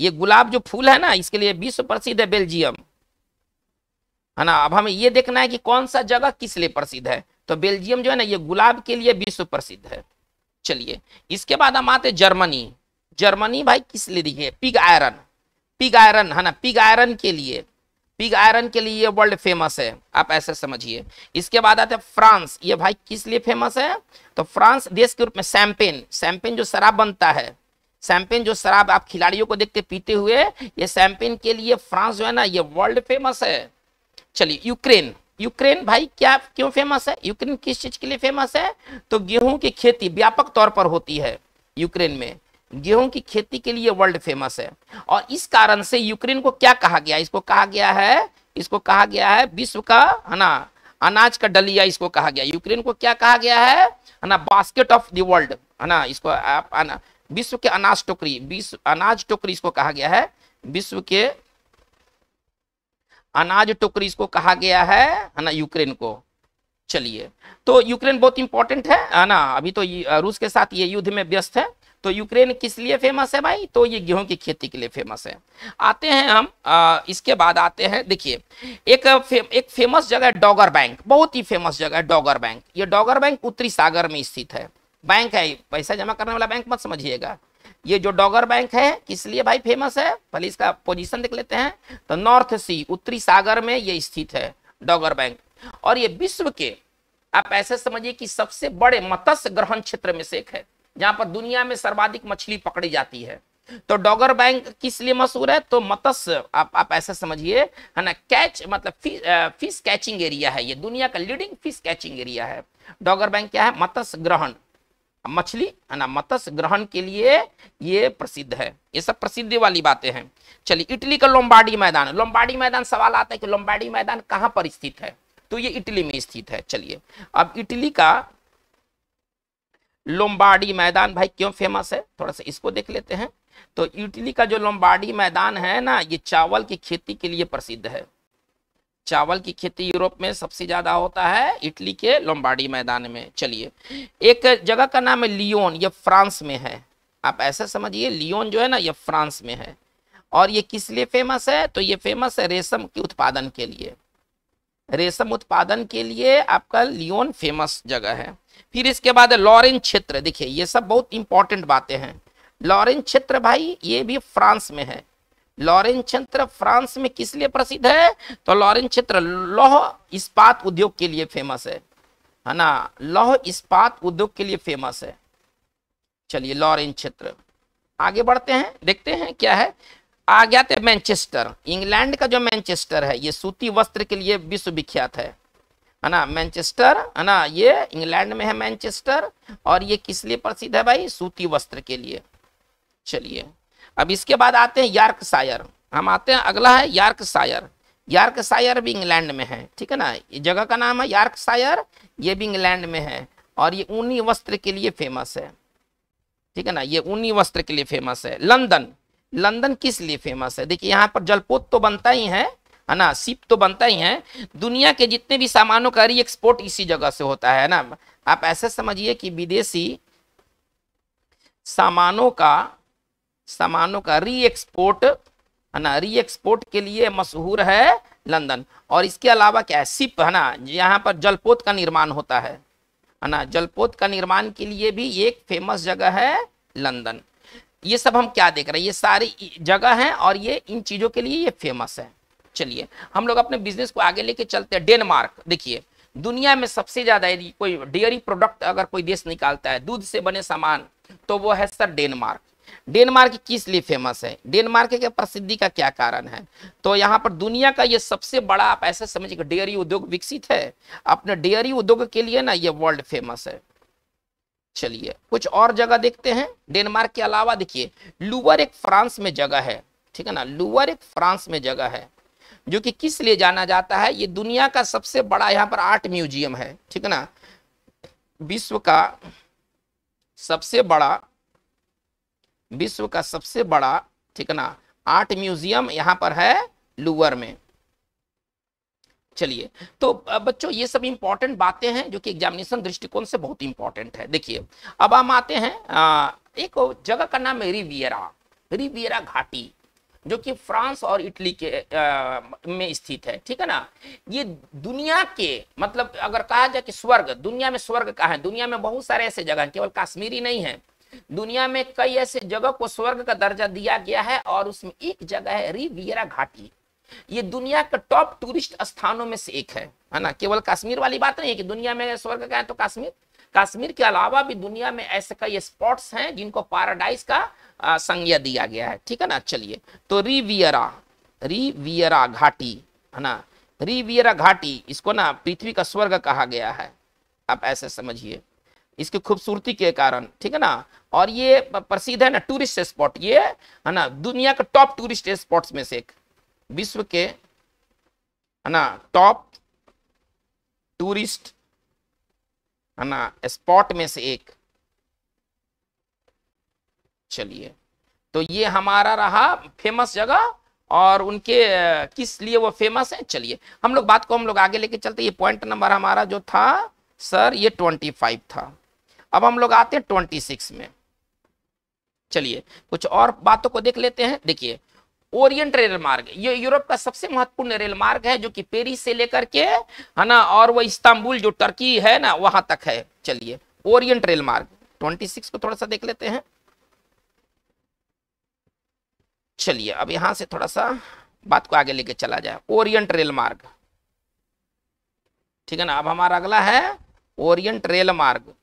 ये गुलाब जो फूल है ना इसके लिए विश्व प्रसिद्ध है बेल्जियम है ना अब हमें ये देखना है कि कौन सा जगह किस लिए प्रसिद्ध है तो बेल्जियम जो है ना ये गुलाब के लिए विश्व प्रसिद्ध है चलिए इसके बाद हम आते जर्मनी जर्मनी भाई किस लिए दिखे पिग आयरन पिग आयरन है ना पिग आयरन के लिए पिग आयरन के लिए ये वर्ल्ड फेमस है आप ऐसे समझिए इसके बाद आते हैं फ्रांस ये भाई किस लिए फेमस है तो फ्रांस देश के रूप में सैम्पेन सैम्पेन जो शराब बनता है सैम्पेन जो शराब आप खिलाड़ियों को देख के पीते हुए ये सैम्पेन के लिए फ्रांस जो है ना ये वर्ल्ड फेमस है चलिए यूक्रेन यूक्रेन भाई क्या क्यों फेमस है यूक्रेन किस चीज के लिए फेमस है तो गेहूं की खेती व्यापक तौर पर होती है यूक्रेन में गेहूं की खेती के लिए वर्ल्ड फेमस है और इस कारण से यूक्रेन को क्या कहा गया इसको कहा गया है इसको कहा गया है विश्व का है ना अनाज का डलिया इसको कहा गया यूक्रेन को क्या कहा गया है है ना बास्केट ऑफ द वर्ल्ड है ना इसको विश्व के अनाज टोकरी विश्व अनाज टोकरी इसको कहा गया है विश्व के अनाज टोकरी इसको कहा गया है है ना यूक्रेन को चलिए तो यूक्रेन बहुत इंपॉर्टेंट है ना अभी तो रूस के साथ ये युद्ध में व्यस्त है तो यूक्रेन किस लिए फेमस है भाई तो ये गेहूं की खेती के लिए फेमस है आते हैं हम आ, इसके बाद आते हैं देखिए एक फे, एक फेमस जगह है डॉगर बैंक बहुत ही फेमस जगह है डॉगर बैंक ये डॉगर बैंक उत्तरी सागर में स्थित है बैंक है पैसा जमा करने वाला बैंक मत समझिएगा ये जो डॉगर बैंक है किस लिए भाई फेमस है पहले इसका पोजीशन देख लेते हैं तो नॉर्थ सी उत्तरी सागर में ये स्थित है डॉगर बैंक और ये विश्व के आप ऐसे समझिए कि सबसे बड़े मत्स्य ग्रहण क्षेत्र में से एक है जहां पर दुनिया में सर्वाधिक मछली पकड़ी जाती है तो डॉगर बैंक किस लिए मशहूर है तो मत्स्य आप आप ऐसा समझिए है ना कैच मतलब फि, फिश कैचिंग एरिया है ये दुनिया का लीडिंग फिश कैचिंग एरिया है डॉगर बैंक क्या है मत्स्य ग्रहण मछली है ना मत्स्य ग्रहण के लिए ये प्रसिद्ध है ये सब प्रसिद्धि वाली बातें हैं चलिए इटली का लोम्बाडी मैदान लोम्बाडी मैदान सवाल आता है कि लोम्बाडी मैदान कहाँ पर स्थित है तो ये इटली में स्थित है चलिए अब इटली का लोम्बाडी मैदान भाई क्यों फेमस है थोड़ा सा इसको देख लेते हैं तो इटली का जो लोम्बाडी मैदान है ना ये चावल की खेती के लिए प्रसिद्ध है चावल की खेती यूरोप में सबसे ज्यादा होता है इटली के लोम्बार्डी मैदान में चलिए एक जगह का नाम है लियोन ये फ्रांस में है आप ऐसा समझिए लियोन जो है ना यह फ्रांस में है और ये किस लिए फेमस है तो ये फेमस है रेशम के उत्पादन के लिए रेशम उत्पादन के लिए आपका लियोन फेमस जगह है फिर इसके बाद लॉरेन क्षेत्र देखिए ये सब बहुत इंपॉर्टेंट बातें हैं लॉरेन क्षेत्र भाई ये भी फ्रांस में है लॉरेंस क्षेत्र फ्रांस में किस लिए प्रसिद्ध है तो लॉरेंस क्षेत्र लौह इस्पात उद्योग के लिए फेमस है है ना लौह इस्पात उद्योग के लिए फेमस है चलिए लॉरेंस क्षेत्र आगे बढ़ते हैं देखते हैं क्या है आ गया थे मैनचेस्टर इंग्लैंड का जो मैनचेस्टर है ये सूती वस्त्र के लिए विश्व विख्यात है है ना मैनचेस्टर है ना ये इंग्लैंड में है मैनचेस्टर और ये किस लिए प्रसिद्ध है भाई सूती वस्त्र के लिए चलिए अब इसके बाद आते हैं यार्क सायर हम आते हैं अगला है यार्क सायर यार्क सायर भी इंग्लैंड में है ठीक है ना ये जगह का नाम है यार्क सायर ये भी इंग्लैंड में है और ये ऊनी वस्त्र के लिए फेमस है ठीक है ना ये ऊनी वस्त्र के लिए फेमस है लंदन लंदन किस लिए फेमस है देखिए यहाँ पर जलपोत तो बनता ही है है ना सिप तो बनता ही है दुनिया के जितने भी सामानों का री एक्सपोर्ट इसी जगह से होता है ना आप ऐसे समझिए कि विदेशी सामानों का सामानों का री एक्सपोर्ट है ना री एक्सपोर्ट के लिए मशहूर है लंदन और इसके अलावा क्या है सिप है ना यहाँ पर जलपोत का निर्माण होता है है ना जलपोत का निर्माण के लिए भी एक फेमस जगह है लंदन ये सब हम क्या देख रहे हैं ये सारी जगह हैं और ये इन चीज़ों के लिए ये फेमस है चलिए हम लोग अपने बिजनेस को आगे लेके चलते हैं डेनमार्क देखिए दुनिया में सबसे ज़्यादा यदि कोई डेयरी प्रोडक्ट अगर कोई देश निकालता है दूध से बने सामान तो वो है सर डेनमार्क डेनमार्क किस लिए फेमस है डेनमार्क के प्रसिद्धि का क्या कारण है तो यहाँ पर दुनिया का ये सबसे बड़ा आप ऐसे समझिए कि डेयरी उद्योग विकसित है अपने डेयरी उद्योग के लिए ना ये वर्ल्ड फेमस है चलिए कुछ और जगह देखते हैं डेनमार्क के अलावा देखिए लुअर एक फ्रांस में जगह है ठीक है ना लुअर एक फ्रांस में जगह है जो कि किस लिए जाना जाता है ये दुनिया का सबसे बड़ा यहाँ पर आर्ट म्यूजियम है ठीक है ना विश्व का सबसे बड़ा विश्व का सबसे बड़ा ठीक ना आर्ट म्यूजियम यहाँ पर है लुअर में चलिए तो बच्चों ये सब इंपॉर्टेंट बातें हैं जो कि एग्जामिनेशन दृष्टिकोण से बहुत इंपॉर्टेंट है देखिए अब हम आते हैं एक जगह का नाम है रिवियरा रिवियरा घाटी जो कि फ्रांस और इटली के आ, में स्थित है ठीक है ना ये दुनिया के मतलब अगर कहा जाए कि स्वर्ग दुनिया में स्वर्ग कहाँ है दुनिया में बहुत सारे ऐसे जगह हैं केवल कश्मीरी नहीं है दुनिया में कई ऐसे जगह को स्वर्ग का दर्जा दिया गया है और उसमें एक जगह है रिवियरा घाटी ये दुनिया का टॉप टूरिस्ट स्थानों में से एक है है ना केवल कश्मीर वाली बात नहीं है कि दुनिया में स्वर्ग का है तो कश्मीर कश्मीर के अलावा भी दुनिया में ऐसे कई स्पॉट्स हैं जिनको पैराडाइज का संज्ञा दिया गया है ठीक है ना चलिए तो रिवियरा रिवियरा घाटी है ना रिवियरा घाटी इसको ना पृथ्वी का स्वर्ग कहा गया है आप ऐसे समझिए इसकी खूबसूरती के कारण ठीक है ना और ये प्रसिद्ध है ना टूरिस्ट स्पॉट ये है ना दुनिया के टॉप टूरिस्ट स्पॉट्स में से एक विश्व के है ना टॉप टूरिस्ट है ना स्पॉट में से एक चलिए तो ये हमारा रहा फेमस जगह और उनके किस लिए वो फेमस है चलिए हम लोग बात को हम लोग आगे लेके चलते ये पॉइंट नंबर हमारा जो था सर ये ट्वेंटी फाइव था अब हम लोग आते हैं ट्वेंटी सिक्स में चलिए कुछ और बातों को देख लेते हैं देखिए ओरिएंट रेल मार्ग ये यूरोप का सबसे महत्वपूर्ण रेल मार्ग है जो कि पेरिस से लेकर के है ना और वो इस्तांबुल जो टर्की है ना वहां तक है चलिए ओरिएंट रेल मार्ग 26 को थोड़ा सा देख लेते हैं चलिए अब यहां से थोड़ा सा बात को आगे लेके चला जाए ओरिएंट रेल मार्ग ठीक है ना अब हमारा अगला है ओरिएंट रेल मार्ग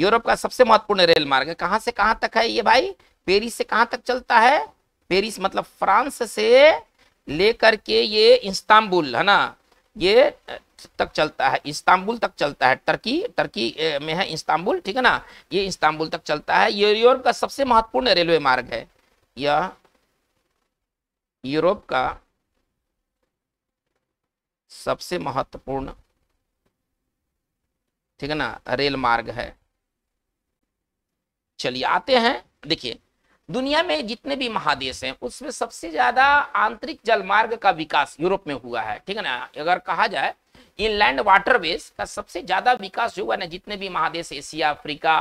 यूरोप का सबसे महत्वपूर्ण रेल मार्ग है कहाँ से कहाँ तक है ये भाई पेरिस से कहाँ तक चलता है पेरिस मतलब फ्रांस से लेकर के ये इस्तांबुल है ना ये तक चलता है इस्तांबुल तक चलता है टर्की टर्की में है इस्तांबुल ठीक है ना ये इस्तांबुल तक चलता है ये यूरोप का सबसे महत्वपूर्ण रेलवे मार्ग है यह यूरोप का सबसे महत्वपूर्ण ठीक है ना रेल मार्ग है चलिए आते हैं देखिए दुनिया में जितने भी महादेश हैं उसमें सबसे ज्यादा आंतरिक जलमार्ग का विकास यूरोप में हुआ है ठीक है ना अगर कहा जाए इनलैंड वाटरवेज का सबसे ज्यादा विकास हुआ ना जितने भी महादेश एशिया अफ्रीका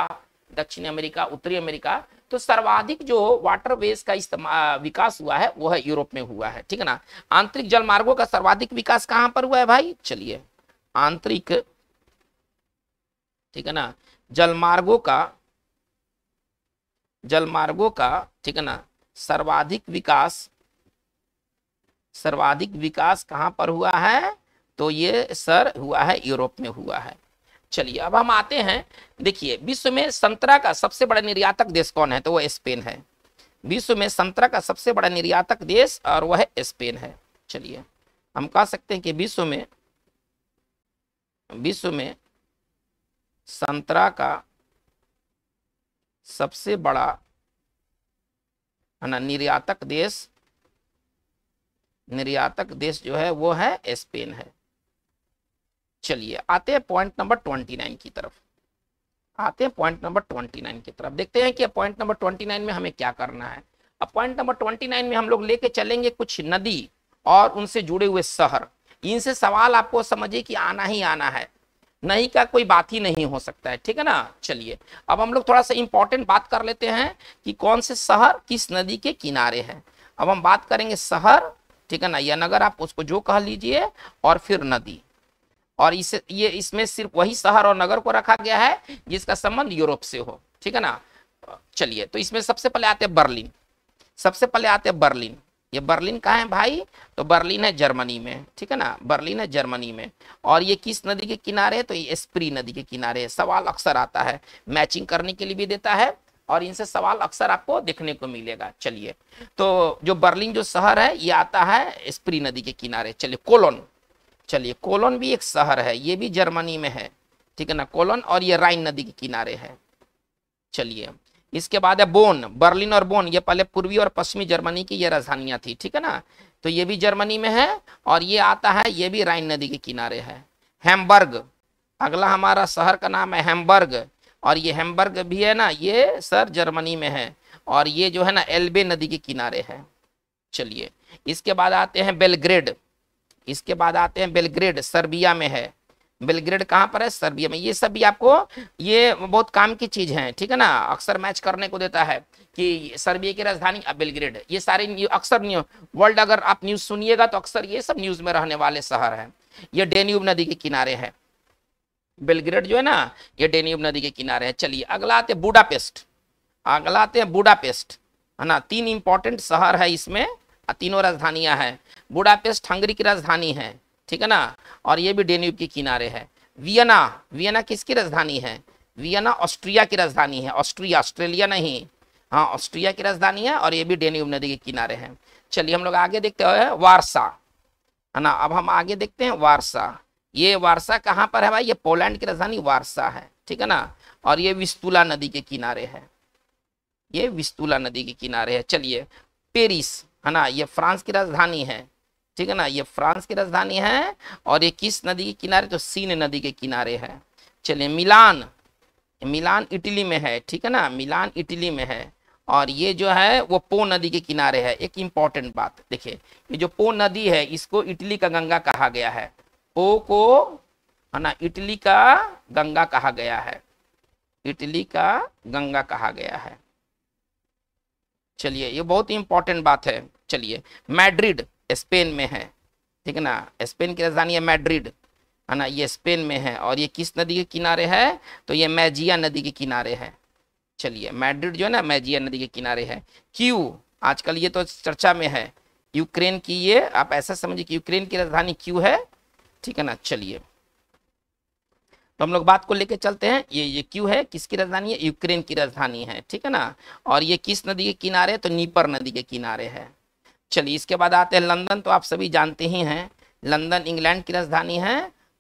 दक्षिण अमेरिका उत्तरी अमेरिका तो सर्वाधिक जो वाटरवेज का इस्तेमाल विकास हुआ है वह यूरोप में हुआ है ठीक है ना आंतरिक जल का सर्वाधिक विकास कहां पर हुआ है भाई चलिए आंतरिक ठीक है ना जलमार्गों का जलमार्गों का ठीक है ना सर्वाधिक विकास सर्वाधिक विकास कहाँ पर हुआ है तो ये सर हुआ है यूरोप में हुआ है चलिए अब हम आते हैं देखिए विश्व में संतरा का सबसे बड़ा निर्यातक देश कौन है तो वह स्पेन है विश्व में संतरा का सबसे बड़ा निर्यातक देश और वह स्पेन है चलिए हम कह सकते हैं कि विश्व में विश्व में संतरा का सबसे बड़ा है ना निर्यातक देश निर्यातक देश जो है वो है स्पेन है चलिए आते हैं पॉइंट नंबर ट्वेंटी नाइन की तरफ आते हैं पॉइंट नंबर ट्वेंटी नाइन की तरफ देखते हैं कि पॉइंट नंबर ट्वेंटी नाइन में हमें क्या करना है अब पॉइंट नंबर ट्वेंटी नाइन में हम लोग लेके चलेंगे कुछ नदी और उनसे जुड़े हुए शहर इनसे सवाल आपको समझिए कि आना ही आना है नहीं का कोई बात ही नहीं हो सकता है ठीक है ना चलिए अब हम लोग थोड़ा सा इंपॉर्टेंट बात कर लेते हैं कि कौन से शहर किस नदी के किनारे हैं अब हम बात करेंगे शहर ठीक है ना या नगर आप उसको जो कह लीजिए और फिर नदी और इसे ये इसमें सिर्फ वही शहर और नगर को रखा गया है जिसका संबंध यूरोप से हो ठीक है ना चलिए तो इसमें सबसे पहले आते हैं बर्लिन सबसे पहले आते हैं बर्लिन ये बर्लिन कहाँ है भाई तो बर्लिन है जर्मनी में ठीक है ना बर्लिन है जर्मनी में और ये किस नदी के किनारे है तो ये स्प्री नदी के किनारे है सवाल अक्सर आता है मैचिंग करने के लिए भी देता है और इनसे सवाल अक्सर आपको देखने को मिलेगा चलिए तो जो बर्लिन जो शहर है ये आता है स्प्री नदी के किनारे चलिए कोलोन चलिए कोलोन भी एक शहर है ये भी जर्मनी में है ठीक है ना कोलोन और ये राइन नदी के किनारे है चलिए इसके बाद है बोन बर्लिन और बोन ये पहले पूर्वी और पश्चिमी जर्मनी की ये राजधानियां थी ठीक है ना तो ये भी जर्मनी में है और ये आता है ये भी राइन नदी के किनारे है हेम्बर्ग अगला हमारा शहर का नाम है हेम्बर्ग और ये हेम्बर्ग भी है ना ये सर जर्मनी में है और ये जो है ना एल्बे नदी के किनारे है चलिए इसके बाद आते हैं बेलग्रेड इसके बाद आते हैं बेलग्रेड सर्बिया में है बेलग्रेड कहाँ पर है सर्बिया में ये सब भी आपको ये बहुत काम की चीज है ठीक है ना अक्सर मैच करने को देता है कि सर्बिया की राजधानी बेलग्रेड ये सारे अक्सर वर्ल्ड अगर आप न्यूज सुनिएगा तो अक्सर ये सब न्यूज में रहने वाले शहर है ये डेन्यूब नदी के किनारे है बेलग्रेड जो है ना ये डेन्यूब नदी के किनारे है चलिए अगला आते हैं बूडापेस्ट अगला आते हैं बूडापेस्ट है ना तीन इंपॉर्टेंट शहर है इसमें तीनों राजधानियां हैं बूडापेस्ट हंगरी की राजधानी है ठीक है ना और ये भी डेन्यूब के किनारे है वियना वियना किसकी राजधानी है वियना ऑस्ट्रिया की राजधानी है ऑस्ट्रिया ऑस्ट्रेलिया नहीं हाँ ऑस्ट्रिया की राजधानी है और ये भी डेन्यूब नदी के किनारे है चलिए हम लोग आगे देखते हैं वारसा है ना अब हम आगे देखते हैं वारसा ये वारसा कहाँ पर है भाई ये पोलैंड की राजधानी वारसा है ठीक है ना और ये विस्तुला नदी के किनारे है ये विस्तुला नदी के किनारे है चलिए पेरिस है ना ये फ्रांस की राजधानी है ठीक है ना ये फ्रांस की राजधानी है और ये किस नदी के किनारे तो सीन नदी के किनारे है चलिए मिलान मिलान इटली में है ठीक है ना मिलान इटली में है और ये जो है वो पो नदी के किनारे है एक इम्पॉर्टेंट बात देखिए ये जो पो नदी है इसको इटली का गंगा कहा गया है पो को है ना इटली का गंगा कहा गया है इटली का गंगा कहा गया है चलिए ये बहुत इंपॉर्टेंट बात है चलिए मैड्रिड स्पेन में है ठीक है ना स्पेन की राजधानी है मैड्रिड है ना ये स्पेन में है और ये किस नदी के किनारे है तो ये मैजिया नदी के किनारे है चलिए मैड्रिड जो है ना मैजिया नदी के किनारे है क्यू आजकल ये तो चर्चा में है यूक्रेन की ये आप ऐसा समझिए कि यूक्रेन की राजधानी क्यू है ठीक है ना चलिए तो हम लोग बात को लेकर चलते हैं ये ये क्यू है किसकी राजधानी है यूक्रेन की राजधानी है ठीक है ना और ये किस नदी के किनारे तो नीपर नदी के किनारे है चलिए इसके बाद आते हैं लंदन तो आप सभी जानते ही हैं लंदन इंग्लैंड की राजधानी है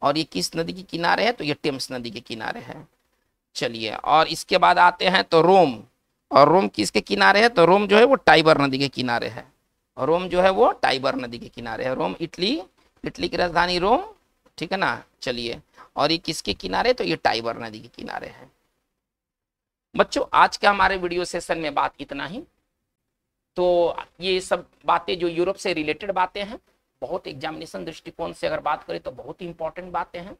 और ये किस नदी के किनारे है तो ये टेम्स नदी के किनारे है चलिए और इसके बाद आते हैं तो रोम और रोम किसके किनारे है तो रोम जो है वो टाइबर नदी के किनारे है और रोम जो है वो टाइबर नदी के किनारे है रोम इटली इटली की राजधानी रोम ठीक है ना चलिए और ये किसके किनारे तो ये टाइबर नदी के किनारे है बच्चों आज के हमारे वीडियो सेशन में बात इतना ही तो ये सब बातें जो यूरोप से रिलेटेड बातें हैं बहुत एग्जामिनेशन दृष्टिकोण से अगर बात करें तो बहुत ही इंपॉर्टेंट बातें हैं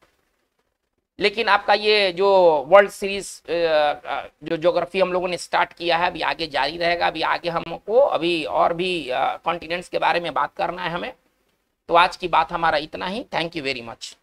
लेकिन आपका ये जो वर्ल्ड सीरीज जो जोग्राफी हम लोगों ने स्टार्ट किया है अभी आगे जारी रहेगा अभी आगे हमको अभी और भी कॉन्टिनेंट्स के बारे में बात करना है हमें तो आज की बात हमारा इतना ही थैंक यू वेरी मच